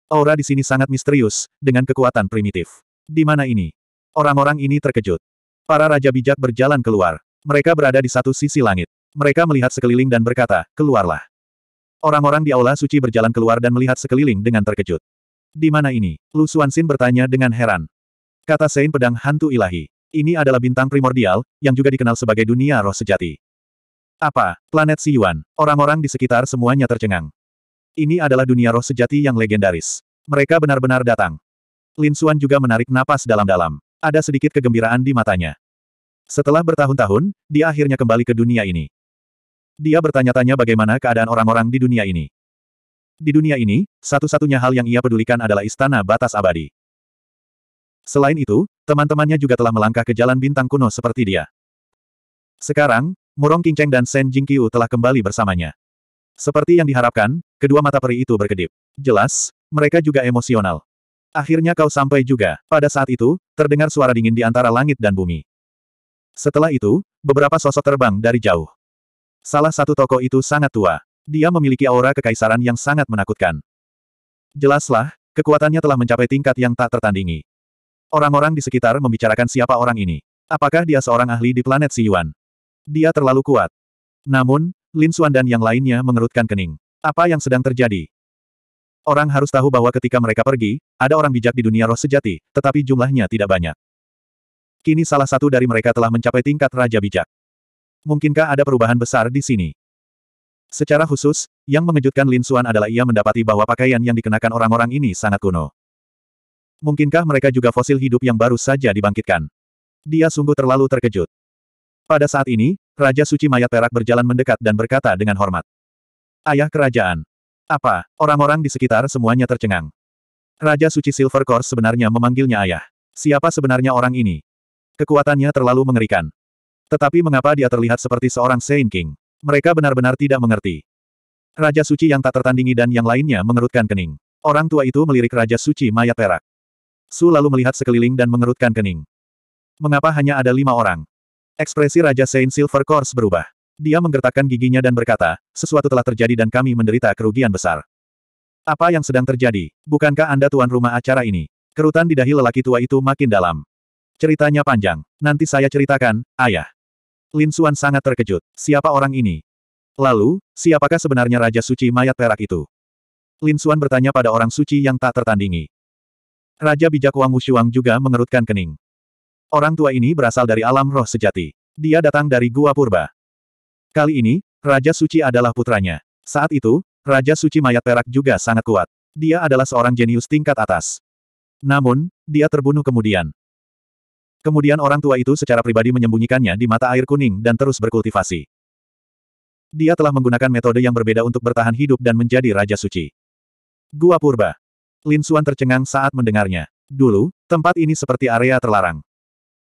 Aura di sini sangat misterius, dengan kekuatan primitif. Di mana ini? Orang-orang ini terkejut. Para raja bijak berjalan keluar. Mereka berada di satu sisi langit. Mereka melihat sekeliling dan berkata, keluarlah. Orang-orang di aula suci berjalan keluar dan melihat sekeliling dengan terkejut. Di mana ini? Lu Xuanxin bertanya dengan heran. Kata Sein Pedang Hantu Ilahi. Ini adalah bintang primordial, yang juga dikenal sebagai dunia roh sejati. Apa? Planet Siyuan. Orang-orang di sekitar semuanya tercengang. Ini adalah dunia roh sejati yang legendaris. Mereka benar-benar datang. Lin Xuan juga menarik napas dalam-dalam. Ada sedikit kegembiraan di matanya. Setelah bertahun-tahun, dia akhirnya kembali ke dunia ini. Dia bertanya-tanya bagaimana keadaan orang-orang di dunia ini. Di dunia ini, satu-satunya hal yang ia pedulikan adalah istana batas abadi. Selain itu, teman-temannya juga telah melangkah ke jalan bintang kuno seperti dia. Sekarang, Murong Qingcheng dan Shen Jingqiu telah kembali bersamanya. Seperti yang diharapkan, kedua mata peri itu berkedip. Jelas, mereka juga emosional. Akhirnya kau sampai juga. Pada saat itu, terdengar suara dingin di antara langit dan bumi. Setelah itu, beberapa sosok terbang dari jauh. Salah satu toko itu sangat tua. Dia memiliki aura kekaisaran yang sangat menakutkan. Jelaslah, kekuatannya telah mencapai tingkat yang tak tertandingi. Orang-orang di sekitar membicarakan siapa orang ini. Apakah dia seorang ahli di planet Siyuan? Dia terlalu kuat. Namun, Lin Xuan dan yang lainnya mengerutkan kening. Apa yang sedang terjadi? Orang harus tahu bahwa ketika mereka pergi, ada orang bijak di dunia roh sejati, tetapi jumlahnya tidak banyak. Kini salah satu dari mereka telah mencapai tingkat Raja Bijak. Mungkinkah ada perubahan besar di sini? Secara khusus, yang mengejutkan Lin Xuan adalah ia mendapati bahwa pakaian yang dikenakan orang-orang ini sangat kuno. Mungkinkah mereka juga fosil hidup yang baru saja dibangkitkan? Dia sungguh terlalu terkejut. Pada saat ini, Raja Suci Mayat Perak berjalan mendekat dan berkata dengan hormat. Ayah kerajaan. Apa? Orang-orang di sekitar semuanya tercengang. Raja Suci Silver Course sebenarnya memanggilnya ayah. Siapa sebenarnya orang ini? Kekuatannya terlalu mengerikan. Tetapi mengapa dia terlihat seperti seorang Saint King? Mereka benar-benar tidak mengerti. Raja Suci yang tak tertandingi dan yang lainnya mengerutkan kening. Orang tua itu melirik Raja Suci Mayat Perak. Su lalu melihat sekeliling dan mengerutkan kening. Mengapa hanya ada lima orang? Ekspresi Raja Saint Silver Course berubah. Dia menggertakkan giginya dan berkata, sesuatu telah terjadi dan kami menderita kerugian besar. Apa yang sedang terjadi? Bukankah Anda tuan rumah acara ini? Kerutan di dahi lelaki tua itu makin dalam. Ceritanya panjang. Nanti saya ceritakan, ayah. Lin Suan sangat terkejut. Siapa orang ini? Lalu, siapakah sebenarnya Raja Suci Mayat Perak itu? Lin Suan bertanya pada orang suci yang tak tertandingi. Raja bijak Wang Wushuang juga mengerutkan kening. Orang tua ini berasal dari alam roh sejati. Dia datang dari Gua Purba. Kali ini, Raja Suci adalah putranya. Saat itu, Raja Suci Mayat Perak juga sangat kuat. Dia adalah seorang jenius tingkat atas. Namun, dia terbunuh kemudian. Kemudian orang tua itu secara pribadi menyembunyikannya di mata air kuning dan terus berkultivasi. Dia telah menggunakan metode yang berbeda untuk bertahan hidup dan menjadi Raja Suci. Gua Purba. Lin Suan tercengang saat mendengarnya. Dulu, tempat ini seperti area terlarang.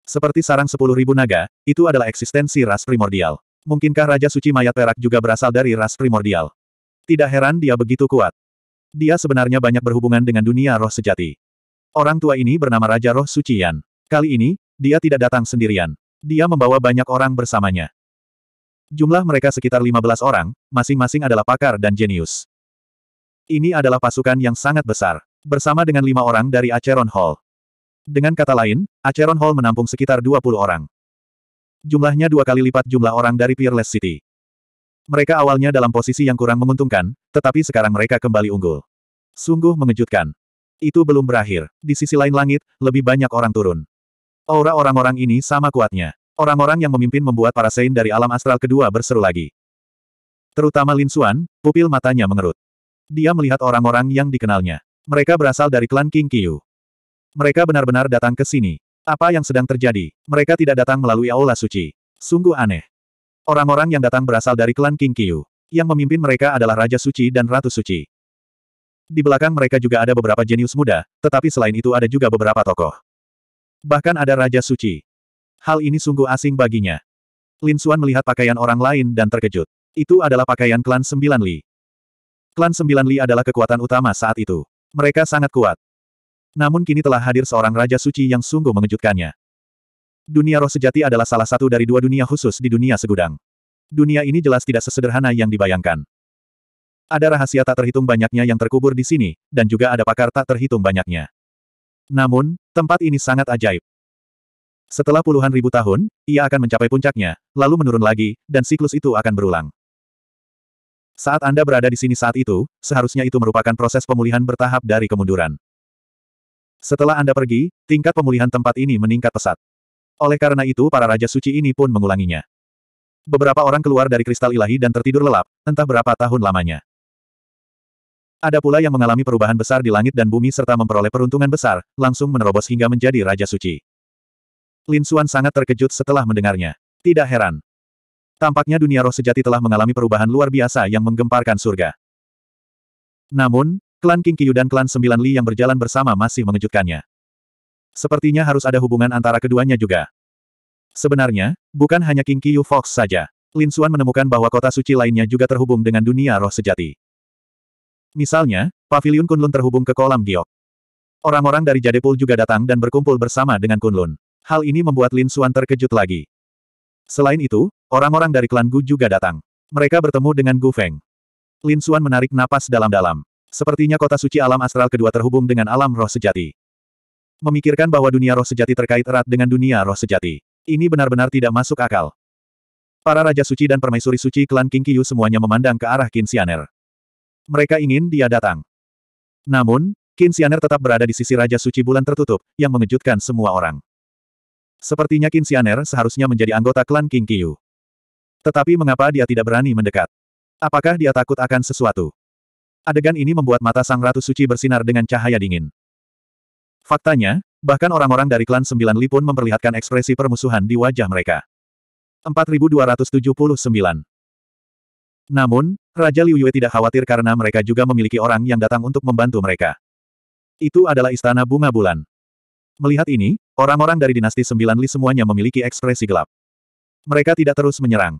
Seperti sarang sepuluh ribu naga, itu adalah eksistensi ras primordial. Mungkinkah Raja Suci Mayat Perak juga berasal dari ras primordial? Tidak heran dia begitu kuat. Dia sebenarnya banyak berhubungan dengan dunia roh sejati. Orang tua ini bernama Raja Roh Suci Yan. Kali ini, dia tidak datang sendirian. Dia membawa banyak orang bersamanya. Jumlah mereka sekitar 15 orang, masing-masing adalah pakar dan jenius. Ini adalah pasukan yang sangat besar. Bersama dengan lima orang dari Acheron Hall. Dengan kata lain, Acheron Hall menampung sekitar 20 orang. Jumlahnya dua kali lipat jumlah orang dari Peerless City. Mereka awalnya dalam posisi yang kurang menguntungkan, tetapi sekarang mereka kembali unggul. Sungguh mengejutkan. Itu belum berakhir. Di sisi lain langit, lebih banyak orang turun. Aura orang-orang ini sama kuatnya. Orang-orang yang memimpin membuat para Sein dari alam astral kedua berseru lagi. Terutama Lin Xuan, pupil matanya mengerut. Dia melihat orang-orang yang dikenalnya. Mereka berasal dari klan King Qiu. Mereka benar-benar datang ke sini. Apa yang sedang terjadi? Mereka tidak datang melalui aula suci. Sungguh aneh. Orang-orang yang datang berasal dari klan King Qiu. Yang memimpin mereka adalah Raja Suci dan Ratu Suci. Di belakang mereka juga ada beberapa jenius muda, tetapi selain itu ada juga beberapa tokoh. Bahkan ada Raja Suci. Hal ini sungguh asing baginya. Lin Xuan melihat pakaian orang lain dan terkejut. Itu adalah pakaian klan Sembilan Li. Klan Sembilan Li adalah kekuatan utama saat itu. Mereka sangat kuat. Namun kini telah hadir seorang Raja Suci yang sungguh mengejutkannya. Dunia roh sejati adalah salah satu dari dua dunia khusus di dunia segudang. Dunia ini jelas tidak sesederhana yang dibayangkan. Ada rahasia tak terhitung banyaknya yang terkubur di sini, dan juga ada pakar tak terhitung banyaknya. Namun, tempat ini sangat ajaib. Setelah puluhan ribu tahun, ia akan mencapai puncaknya, lalu menurun lagi, dan siklus itu akan berulang. Saat Anda berada di sini saat itu, seharusnya itu merupakan proses pemulihan bertahap dari kemunduran. Setelah Anda pergi, tingkat pemulihan tempat ini meningkat pesat. Oleh karena itu para Raja Suci ini pun mengulanginya. Beberapa orang keluar dari kristal ilahi dan tertidur lelap, entah berapa tahun lamanya. Ada pula yang mengalami perubahan besar di langit dan bumi serta memperoleh peruntungan besar, langsung menerobos hingga menjadi Raja Suci. Lin Xuan sangat terkejut setelah mendengarnya. Tidak heran, Tampaknya dunia roh sejati telah mengalami perubahan luar biasa yang menggemparkan surga. Namun, klan King Kiyu dan klan Sembilan Li yang berjalan bersama masih mengejutkannya. Sepertinya harus ada hubungan antara keduanya juga. Sebenarnya, bukan hanya King Kiyu Fox saja. Lin Suan menemukan bahwa kota suci lainnya juga terhubung dengan dunia roh sejati. Misalnya, Paviliun Kunlun terhubung ke kolam giok. Orang-orang dari Jadepul juga datang dan berkumpul bersama dengan Kunlun. Hal ini membuat Lin Suan terkejut lagi. Selain itu, orang-orang dari klan Gu juga datang. Mereka bertemu dengan Gu Feng. Lin Xuan menarik napas dalam-dalam. Sepertinya kota suci alam astral kedua terhubung dengan alam roh sejati. Memikirkan bahwa dunia roh sejati terkait erat dengan dunia roh sejati. Ini benar-benar tidak masuk akal. Para Raja Suci dan Permaisuri Suci klan King Kiyu semuanya memandang ke arah Qin Xianer. Mereka ingin dia datang. Namun, Qin Xianer tetap berada di sisi Raja Suci Bulan Tertutup, yang mengejutkan semua orang. Sepertinya Qin Xianer seharusnya menjadi anggota klan King Qiu. Tetapi mengapa dia tidak berani mendekat? Apakah dia takut akan sesuatu? Adegan ini membuat mata Sang Ratu Suci bersinar dengan cahaya dingin. Faktanya, bahkan orang-orang dari klan Sembilan Li pun memperlihatkan ekspresi permusuhan di wajah mereka. 4279 Namun, Raja Liu Yue tidak khawatir karena mereka juga memiliki orang yang datang untuk membantu mereka. Itu adalah Istana Bunga Bulan. Melihat ini, orang-orang dari dinasti sembilan Li semuanya memiliki ekspresi gelap. Mereka tidak terus menyerang.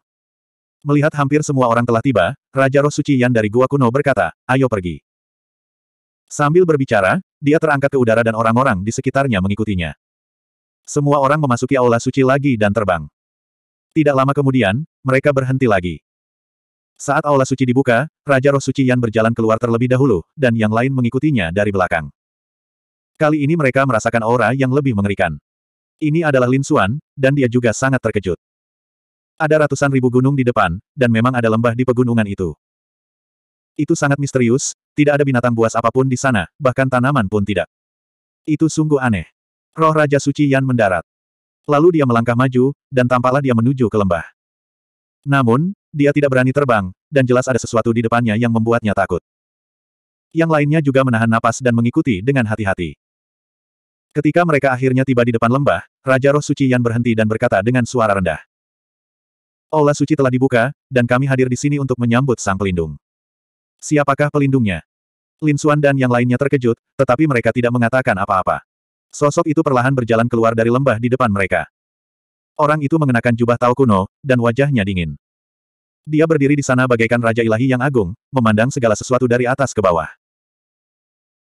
Melihat hampir semua orang telah tiba, Raja Roh Suci Yan dari Gua Kuno berkata, ayo pergi. Sambil berbicara, dia terangkat ke udara dan orang-orang di sekitarnya mengikutinya. Semua orang memasuki aula suci lagi dan terbang. Tidak lama kemudian, mereka berhenti lagi. Saat aula suci dibuka, Raja Roh Suci Yan berjalan keluar terlebih dahulu, dan yang lain mengikutinya dari belakang. Kali ini mereka merasakan aura yang lebih mengerikan. Ini adalah Lin Xuan, dan dia juga sangat terkejut. Ada ratusan ribu gunung di depan, dan memang ada lembah di pegunungan itu. Itu sangat misterius, tidak ada binatang buas apapun di sana, bahkan tanaman pun tidak. Itu sungguh aneh. Roh Raja Suci Yan mendarat. Lalu dia melangkah maju, dan tampaklah dia menuju ke lembah. Namun, dia tidak berani terbang, dan jelas ada sesuatu di depannya yang membuatnya takut. Yang lainnya juga menahan napas dan mengikuti dengan hati-hati. Ketika mereka akhirnya tiba di depan lembah, Raja Roh Suci Yan berhenti dan berkata dengan suara rendah. Aula suci telah dibuka, dan kami hadir di sini untuk menyambut sang pelindung. Siapakah pelindungnya? Lin Xuan dan yang lainnya terkejut, tetapi mereka tidak mengatakan apa-apa. Sosok itu perlahan berjalan keluar dari lembah di depan mereka. Orang itu mengenakan jubah tau kuno, dan wajahnya dingin. Dia berdiri di sana bagaikan Raja Ilahi yang agung, memandang segala sesuatu dari atas ke bawah.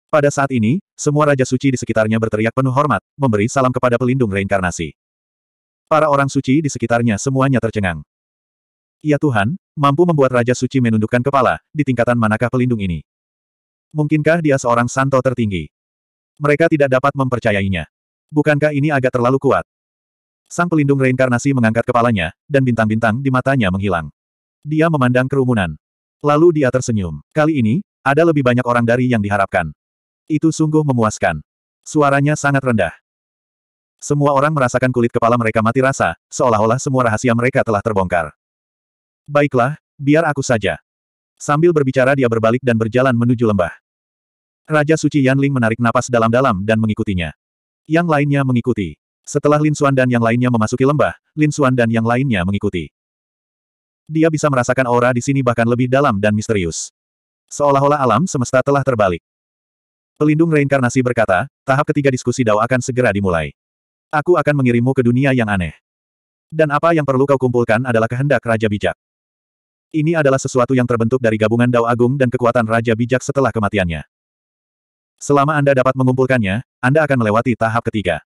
Pada saat ini, semua Raja Suci di sekitarnya berteriak penuh hormat, memberi salam kepada pelindung reinkarnasi. Para orang suci di sekitarnya semuanya tercengang. Ya Tuhan, mampu membuat Raja Suci menundukkan kepala, di tingkatan manakah pelindung ini? Mungkinkah dia seorang santo tertinggi? Mereka tidak dapat mempercayainya. Bukankah ini agak terlalu kuat? Sang pelindung reinkarnasi mengangkat kepalanya, dan bintang-bintang di matanya menghilang. Dia memandang kerumunan. Lalu dia tersenyum. Kali ini, ada lebih banyak orang dari yang diharapkan. Itu sungguh memuaskan. Suaranya sangat rendah. Semua orang merasakan kulit kepala mereka mati rasa, seolah-olah semua rahasia mereka telah terbongkar. Baiklah, biar aku saja. Sambil berbicara dia berbalik dan berjalan menuju lembah. Raja Suci Yanling menarik napas dalam-dalam dan mengikutinya. Yang lainnya mengikuti. Setelah Lin Xuan dan yang lainnya memasuki lembah, Lin Xuan dan yang lainnya mengikuti. Dia bisa merasakan aura di sini bahkan lebih dalam dan misterius. Seolah-olah alam semesta telah terbalik. Pelindung reinkarnasi berkata, tahap ketiga diskusi Dao akan segera dimulai. Aku akan mengirimmu ke dunia yang aneh. Dan apa yang perlu kau kumpulkan adalah kehendak Raja Bijak. Ini adalah sesuatu yang terbentuk dari gabungan Dao Agung dan kekuatan Raja Bijak setelah kematiannya. Selama Anda dapat mengumpulkannya, Anda akan melewati tahap ketiga.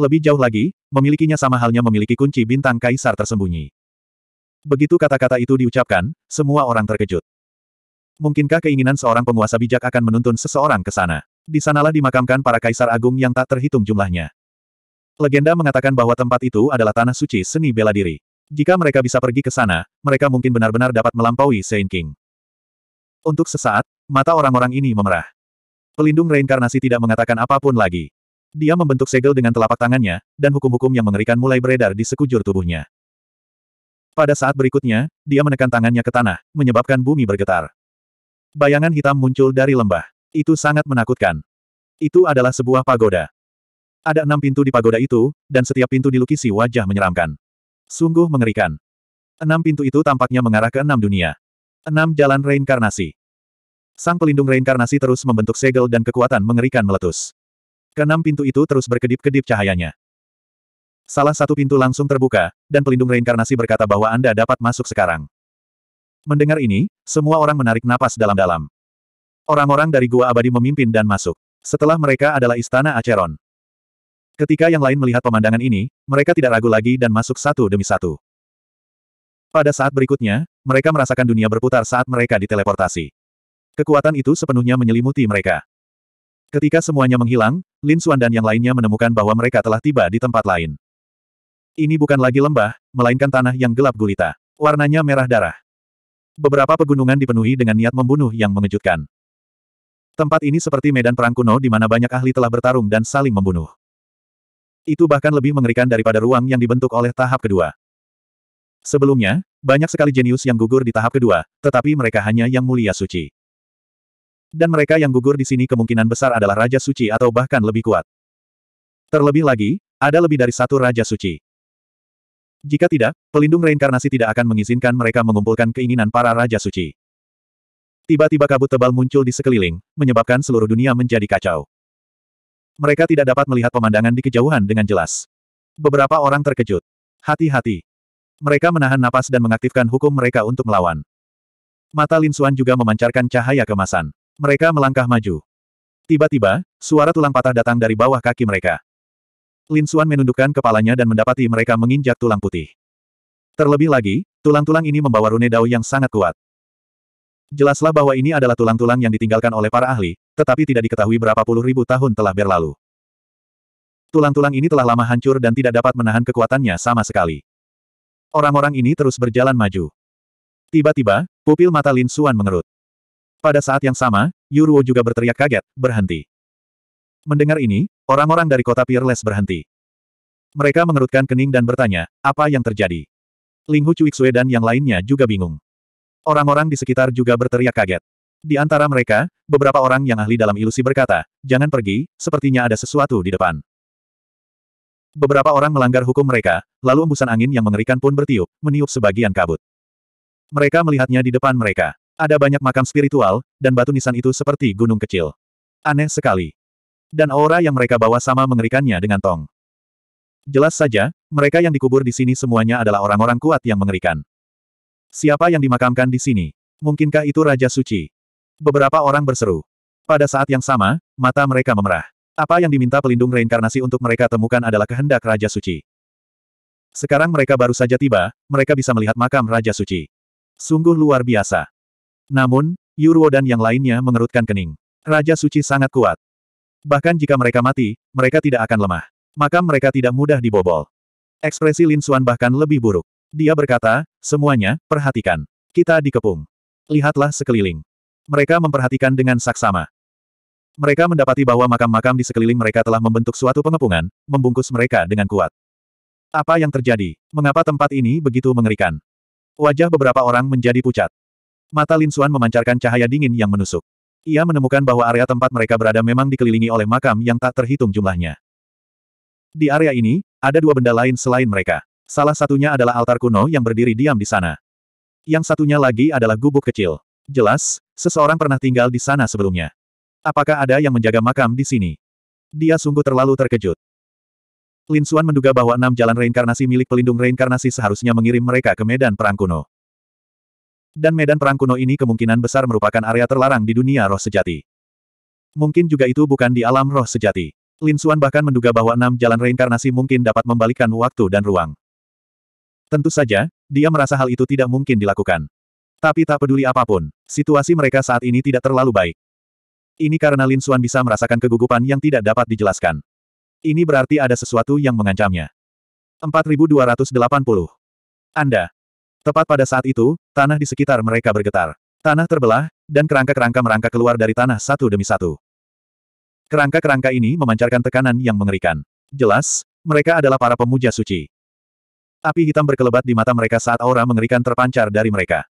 Lebih jauh lagi, memilikinya sama halnya memiliki kunci bintang kaisar tersembunyi. Begitu kata-kata itu diucapkan, semua orang terkejut. Mungkinkah keinginan seorang penguasa bijak akan menuntun seseorang ke sana? Di sanalah dimakamkan para kaisar agung yang tak terhitung jumlahnya. Legenda mengatakan bahwa tempat itu adalah tanah suci seni bela diri. Jika mereka bisa pergi ke sana, mereka mungkin benar-benar dapat melampaui Saint King. Untuk sesaat, mata orang-orang ini memerah. Pelindung reinkarnasi tidak mengatakan apapun lagi. Dia membentuk segel dengan telapak tangannya, dan hukum-hukum yang mengerikan mulai beredar di sekujur tubuhnya. Pada saat berikutnya, dia menekan tangannya ke tanah, menyebabkan bumi bergetar. Bayangan hitam muncul dari lembah. Itu sangat menakutkan. Itu adalah sebuah pagoda. Ada enam pintu di pagoda itu, dan setiap pintu dilukisi wajah menyeramkan. Sungguh mengerikan. Enam pintu itu tampaknya mengarah ke enam dunia. Enam jalan reinkarnasi. Sang pelindung reinkarnasi terus membentuk segel dan kekuatan mengerikan meletus. Keenam pintu itu terus berkedip-kedip cahayanya. Salah satu pintu langsung terbuka, dan pelindung reinkarnasi berkata bahwa Anda dapat masuk sekarang. Mendengar ini, semua orang menarik napas dalam-dalam. Orang-orang dari Gua Abadi memimpin dan masuk. Setelah mereka adalah Istana Acheron. Ketika yang lain melihat pemandangan ini, mereka tidak ragu lagi dan masuk satu demi satu. Pada saat berikutnya, mereka merasakan dunia berputar saat mereka diteleportasi. Kekuatan itu sepenuhnya menyelimuti mereka. Ketika semuanya menghilang, Lin Xuan dan yang lainnya menemukan bahwa mereka telah tiba di tempat lain. Ini bukan lagi lembah, melainkan tanah yang gelap gulita. Warnanya merah darah. Beberapa pegunungan dipenuhi dengan niat membunuh yang mengejutkan. Tempat ini seperti medan perang kuno di mana banyak ahli telah bertarung dan saling membunuh. Itu bahkan lebih mengerikan daripada ruang yang dibentuk oleh tahap kedua. Sebelumnya, banyak sekali jenius yang gugur di tahap kedua, tetapi mereka hanya yang mulia suci. Dan mereka yang gugur di sini kemungkinan besar adalah Raja Suci atau bahkan lebih kuat. Terlebih lagi, ada lebih dari satu Raja Suci. Jika tidak, pelindung reinkarnasi tidak akan mengizinkan mereka mengumpulkan keinginan para Raja Suci. Tiba-tiba kabut tebal muncul di sekeliling, menyebabkan seluruh dunia menjadi kacau. Mereka tidak dapat melihat pemandangan di kejauhan dengan jelas. Beberapa orang terkejut. Hati-hati. Mereka menahan napas dan mengaktifkan hukum mereka untuk melawan. Mata Lin Xuan juga memancarkan cahaya kemasan. Mereka melangkah maju. Tiba-tiba, suara tulang patah datang dari bawah kaki mereka. Lin Suan menundukkan kepalanya dan mendapati mereka menginjak tulang putih. Terlebih lagi, tulang-tulang ini membawa rune dao yang sangat kuat. Jelaslah bahwa ini adalah tulang-tulang yang ditinggalkan oleh para ahli, tetapi tidak diketahui berapa puluh ribu tahun telah berlalu. Tulang-tulang ini telah lama hancur dan tidak dapat menahan kekuatannya sama sekali. Orang-orang ini terus berjalan maju. Tiba-tiba, pupil mata Lin Suan mengerut. Pada saat yang sama, Yuruo juga berteriak kaget, berhenti. Mendengar ini, Orang-orang dari kota Peerless berhenti. Mereka mengerutkan kening dan bertanya, apa yang terjadi? Ling Hu Xue dan yang lainnya juga bingung. Orang-orang di sekitar juga berteriak kaget. Di antara mereka, beberapa orang yang ahli dalam ilusi berkata, jangan pergi, sepertinya ada sesuatu di depan. Beberapa orang melanggar hukum mereka, lalu embusan angin yang mengerikan pun bertiup, meniup sebagian kabut. Mereka melihatnya di depan mereka. Ada banyak makam spiritual, dan batu nisan itu seperti gunung kecil. Aneh sekali. Dan aura yang mereka bawa sama mengerikannya dengan Tong. Jelas saja, mereka yang dikubur di sini semuanya adalah orang-orang kuat yang mengerikan. Siapa yang dimakamkan di sini? Mungkinkah itu Raja Suci? Beberapa orang berseru. Pada saat yang sama, mata mereka memerah. Apa yang diminta pelindung reinkarnasi untuk mereka temukan adalah kehendak Raja Suci. Sekarang mereka baru saja tiba, mereka bisa melihat makam Raja Suci. Sungguh luar biasa. Namun, Yurwo dan yang lainnya mengerutkan kening. Raja Suci sangat kuat. Bahkan jika mereka mati, mereka tidak akan lemah. Maka mereka tidak mudah dibobol. Ekspresi Lin Xuan bahkan lebih buruk. Dia berkata, semuanya, perhatikan. Kita dikepung. Lihatlah sekeliling. Mereka memperhatikan dengan saksama. Mereka mendapati bahwa makam-makam di sekeliling mereka telah membentuk suatu pengepungan, membungkus mereka dengan kuat. Apa yang terjadi? Mengapa tempat ini begitu mengerikan? Wajah beberapa orang menjadi pucat. Mata Lin Xuan memancarkan cahaya dingin yang menusuk. Ia menemukan bahwa area tempat mereka berada memang dikelilingi oleh makam yang tak terhitung jumlahnya. Di area ini, ada dua benda lain selain mereka. Salah satunya adalah altar kuno yang berdiri diam di sana. Yang satunya lagi adalah gubuk kecil. Jelas, seseorang pernah tinggal di sana sebelumnya. Apakah ada yang menjaga makam di sini? Dia sungguh terlalu terkejut. Lin Xuan menduga bahwa enam jalan reinkarnasi milik pelindung reinkarnasi seharusnya mengirim mereka ke medan perang kuno dan medan perang kuno ini kemungkinan besar merupakan area terlarang di dunia roh sejati. Mungkin juga itu bukan di alam roh sejati. Lin Xuan bahkan menduga bahwa enam jalan reinkarnasi mungkin dapat membalikkan waktu dan ruang. Tentu saja, dia merasa hal itu tidak mungkin dilakukan. Tapi tak peduli apapun, situasi mereka saat ini tidak terlalu baik. Ini karena Lin Xuan bisa merasakan kegugupan yang tidak dapat dijelaskan. Ini berarti ada sesuatu yang mengancamnya. 4280. Anda, Tepat pada saat itu, tanah di sekitar mereka bergetar. Tanah terbelah, dan kerangka-kerangka merangka keluar dari tanah satu demi satu. Kerangka-kerangka ini memancarkan tekanan yang mengerikan. Jelas, mereka adalah para pemuja suci. Api hitam berkelebat di mata mereka saat aura mengerikan terpancar dari mereka.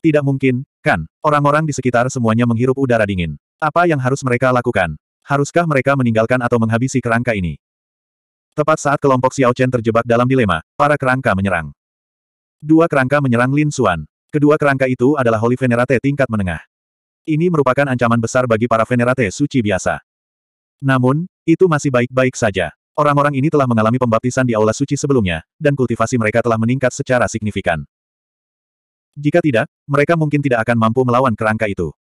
Tidak mungkin, kan? Orang-orang di sekitar semuanya menghirup udara dingin. Apa yang harus mereka lakukan? Haruskah mereka meninggalkan atau menghabisi kerangka ini? Tepat saat kelompok Xiao Chen terjebak dalam dilema, para kerangka menyerang. Dua kerangka menyerang Lin Xuan. Kedua kerangka itu adalah Holy Venerate tingkat menengah. Ini merupakan ancaman besar bagi para Venerate suci biasa. Namun, itu masih baik-baik saja. Orang-orang ini telah mengalami pembaptisan di aula suci sebelumnya, dan kultivasi mereka telah meningkat secara signifikan. Jika tidak, mereka mungkin tidak akan mampu melawan kerangka itu.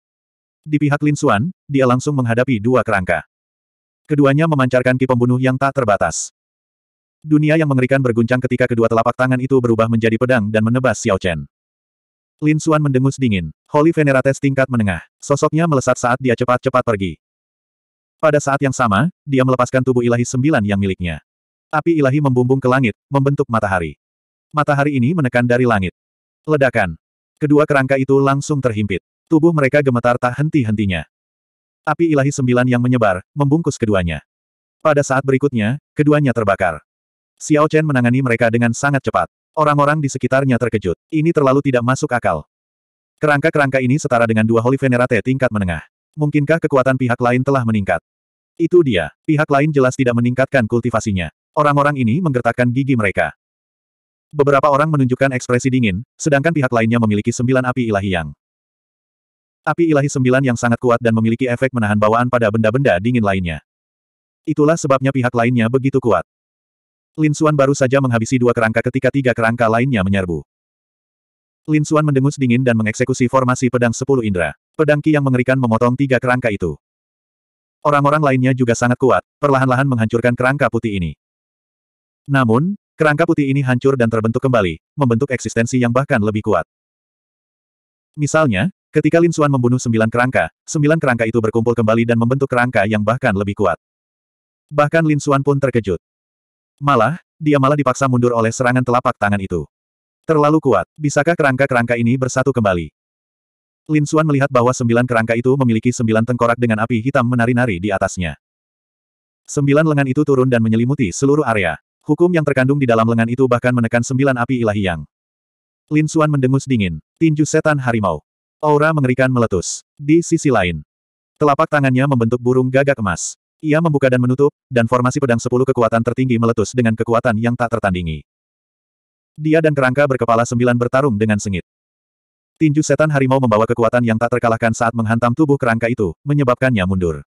Di pihak Lin Xuan, dia langsung menghadapi dua kerangka. Keduanya memancarkan ki pembunuh yang tak terbatas. Dunia yang mengerikan berguncang ketika kedua telapak tangan itu berubah menjadi pedang dan menebas Xiao Chen. Lin Xuan mendengus dingin. Holy Venerates tingkat menengah. Sosoknya melesat saat dia cepat-cepat pergi. Pada saat yang sama, dia melepaskan tubuh ilahi sembilan yang miliknya. Api ilahi membumbung ke langit, membentuk matahari. Matahari ini menekan dari langit. Ledakan. Kedua kerangka itu langsung terhimpit. Tubuh mereka gemetar tak henti-hentinya. Api ilahi sembilan yang menyebar, membungkus keduanya. Pada saat berikutnya, keduanya terbakar. Xiao Chen menangani mereka dengan sangat cepat. Orang-orang di sekitarnya terkejut. Ini terlalu tidak masuk akal. Kerangka-kerangka ini setara dengan dua Holy Venerate tingkat menengah. Mungkinkah kekuatan pihak lain telah meningkat? Itu dia. Pihak lain jelas tidak meningkatkan kultivasinya. Orang-orang ini menggertakkan gigi mereka. Beberapa orang menunjukkan ekspresi dingin, sedangkan pihak lainnya memiliki sembilan api ilahi yang. Api ilahi sembilan yang sangat kuat dan memiliki efek menahan bawaan pada benda-benda dingin lainnya. Itulah sebabnya pihak lainnya begitu kuat. Lin Suan baru saja menghabisi dua kerangka ketika tiga kerangka lainnya menyerbu. Lin Suan mendengus dingin dan mengeksekusi formasi pedang sepuluh indera. Pedang Ki yang mengerikan memotong tiga kerangka itu. Orang-orang lainnya juga sangat kuat, perlahan-lahan menghancurkan kerangka putih ini. Namun, kerangka putih ini hancur dan terbentuk kembali, membentuk eksistensi yang bahkan lebih kuat. Misalnya, ketika Lin Suan membunuh sembilan kerangka, sembilan kerangka itu berkumpul kembali dan membentuk kerangka yang bahkan lebih kuat. Bahkan Lin Suan pun terkejut. Malah, dia malah dipaksa mundur oleh serangan telapak tangan itu. Terlalu kuat, bisakah kerangka-kerangka ini bersatu kembali? Lin Xuan melihat bahwa sembilan kerangka itu memiliki sembilan tengkorak dengan api hitam menari-nari di atasnya. Sembilan lengan itu turun dan menyelimuti seluruh area. Hukum yang terkandung di dalam lengan itu bahkan menekan sembilan api ilahi yang. Lin Xuan mendengus dingin. Tinju setan harimau. Aura mengerikan meletus. Di sisi lain, telapak tangannya membentuk burung gagak emas. Ia membuka dan menutup, dan formasi pedang sepuluh kekuatan tertinggi meletus dengan kekuatan yang tak tertandingi. Dia dan kerangka berkepala sembilan bertarung dengan sengit. Tinju setan harimau membawa kekuatan yang tak terkalahkan saat menghantam tubuh kerangka itu, menyebabkannya mundur.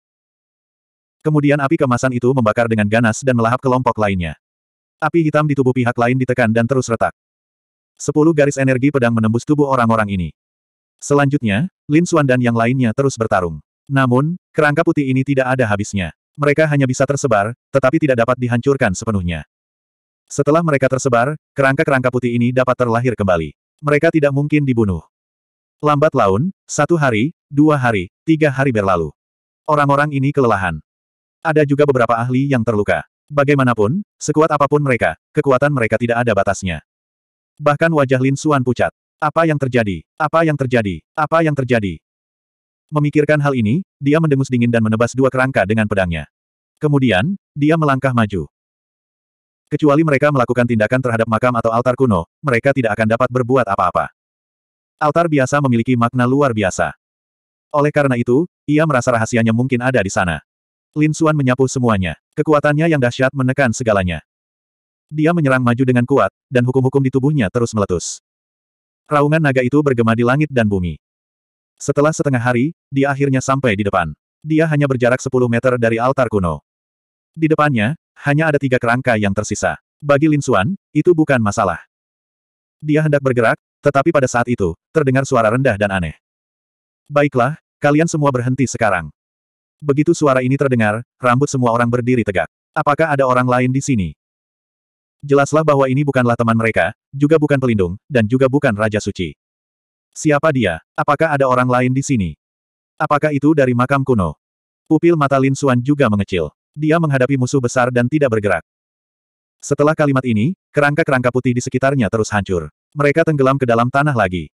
Kemudian api kemasan itu membakar dengan ganas dan melahap kelompok lainnya. Api hitam di tubuh pihak lain ditekan dan terus retak. Sepuluh garis energi pedang menembus tubuh orang-orang ini. Selanjutnya, Lin Xuan dan yang lainnya terus bertarung. Namun, kerangka putih ini tidak ada habisnya. Mereka hanya bisa tersebar, tetapi tidak dapat dihancurkan sepenuhnya. Setelah mereka tersebar, kerangka-kerangka putih ini dapat terlahir kembali. Mereka tidak mungkin dibunuh. Lambat laun, satu hari, dua hari, tiga hari berlalu. Orang-orang ini kelelahan. Ada juga beberapa ahli yang terluka. Bagaimanapun, sekuat apapun mereka, kekuatan mereka tidak ada batasnya. Bahkan wajah Lin Suan pucat. Apa yang terjadi? Apa yang terjadi? Apa yang terjadi? Memikirkan hal ini, dia mendengus dingin dan menebas dua kerangka dengan pedangnya. Kemudian, dia melangkah maju. Kecuali mereka melakukan tindakan terhadap makam atau altar kuno, mereka tidak akan dapat berbuat apa-apa. Altar biasa memiliki makna luar biasa. Oleh karena itu, ia merasa rahasianya mungkin ada di sana. Lin Xuan menyapu semuanya. Kekuatannya yang dahsyat menekan segalanya. Dia menyerang maju dengan kuat, dan hukum-hukum di tubuhnya terus meletus. Raungan naga itu bergema di langit dan bumi. Setelah setengah hari, dia akhirnya sampai di depan. Dia hanya berjarak 10 meter dari altar kuno. Di depannya, hanya ada tiga kerangka yang tersisa. Bagi Lin Xuan, itu bukan masalah. Dia hendak bergerak, tetapi pada saat itu, terdengar suara rendah dan aneh. Baiklah, kalian semua berhenti sekarang. Begitu suara ini terdengar, rambut semua orang berdiri tegak. Apakah ada orang lain di sini? Jelaslah bahwa ini bukanlah teman mereka, juga bukan pelindung, dan juga bukan Raja Suci. Siapa dia? Apakah ada orang lain di sini? Apakah itu dari makam kuno? Pupil mata Lin Xuan juga mengecil. Dia menghadapi musuh besar dan tidak bergerak. Setelah kalimat ini, kerangka-kerangka putih di sekitarnya terus hancur. Mereka tenggelam ke dalam tanah lagi.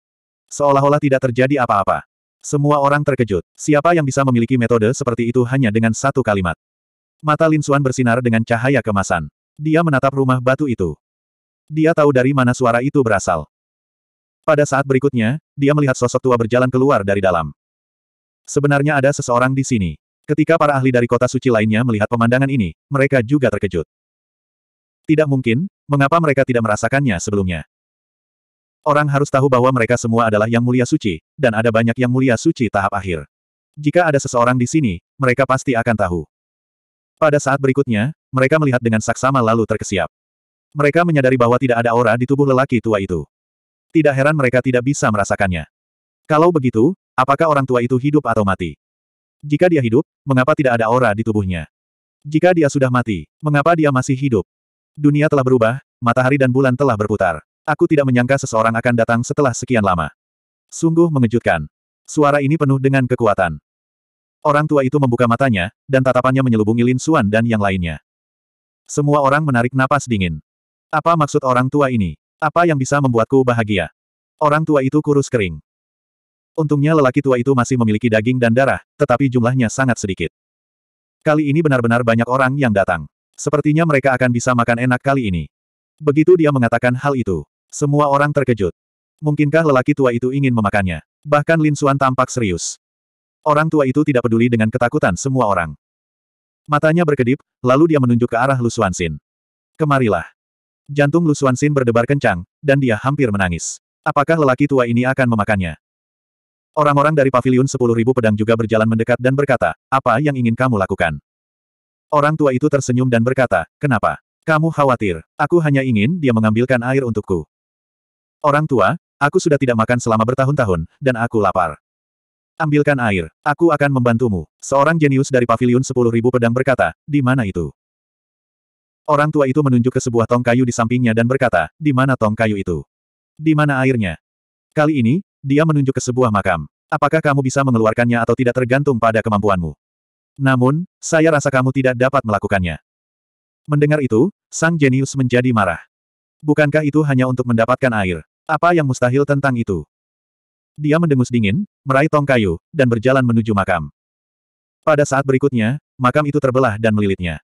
Seolah-olah tidak terjadi apa-apa. Semua orang terkejut. Siapa yang bisa memiliki metode seperti itu hanya dengan satu kalimat? Mata Lin Xuan bersinar dengan cahaya kemasan. Dia menatap rumah batu itu. Dia tahu dari mana suara itu berasal. Pada saat berikutnya, dia melihat sosok tua berjalan keluar dari dalam. Sebenarnya ada seseorang di sini. Ketika para ahli dari kota suci lainnya melihat pemandangan ini, mereka juga terkejut. Tidak mungkin, mengapa mereka tidak merasakannya sebelumnya? Orang harus tahu bahwa mereka semua adalah yang mulia suci, dan ada banyak yang mulia suci tahap akhir. Jika ada seseorang di sini, mereka pasti akan tahu. Pada saat berikutnya, mereka melihat dengan saksama lalu terkesiap. Mereka menyadari bahwa tidak ada aura di tubuh lelaki tua itu tidak heran mereka tidak bisa merasakannya. Kalau begitu, apakah orang tua itu hidup atau mati? Jika dia hidup, mengapa tidak ada aura di tubuhnya? Jika dia sudah mati, mengapa dia masih hidup? Dunia telah berubah, matahari dan bulan telah berputar. Aku tidak menyangka seseorang akan datang setelah sekian lama. Sungguh mengejutkan. Suara ini penuh dengan kekuatan. Orang tua itu membuka matanya, dan tatapannya menyelubungi Lin Suan dan yang lainnya. Semua orang menarik napas dingin. Apa maksud orang tua ini? Apa yang bisa membuatku bahagia? Orang tua itu kurus kering. Untungnya lelaki tua itu masih memiliki daging dan darah, tetapi jumlahnya sangat sedikit. Kali ini benar-benar banyak orang yang datang. Sepertinya mereka akan bisa makan enak kali ini. Begitu dia mengatakan hal itu, semua orang terkejut. Mungkinkah lelaki tua itu ingin memakannya? Bahkan Lin Xuan tampak serius. Orang tua itu tidak peduli dengan ketakutan semua orang. Matanya berkedip, lalu dia menunjuk ke arah Lu Xuanxin. Kemarilah. Jantung Lu Xuanxin berdebar kencang, dan dia hampir menangis. Apakah lelaki tua ini akan memakannya? Orang-orang dari pavilion sepuluh ribu pedang juga berjalan mendekat dan berkata, apa yang ingin kamu lakukan? Orang tua itu tersenyum dan berkata, kenapa? Kamu khawatir, aku hanya ingin dia mengambilkan air untukku. Orang tua, aku sudah tidak makan selama bertahun-tahun, dan aku lapar. Ambilkan air, aku akan membantumu. Seorang jenius dari pavilion sepuluh ribu pedang berkata, di mana itu? Orang tua itu menunjuk ke sebuah tong kayu di sampingnya dan berkata, di mana tong kayu itu? Di mana airnya? Kali ini, dia menunjuk ke sebuah makam. Apakah kamu bisa mengeluarkannya atau tidak tergantung pada kemampuanmu? Namun, saya rasa kamu tidak dapat melakukannya. Mendengar itu, sang jenius menjadi marah. Bukankah itu hanya untuk mendapatkan air? Apa yang mustahil tentang itu? Dia mendengus dingin, meraih tong kayu, dan berjalan menuju makam. Pada saat berikutnya, makam itu terbelah dan melilitnya.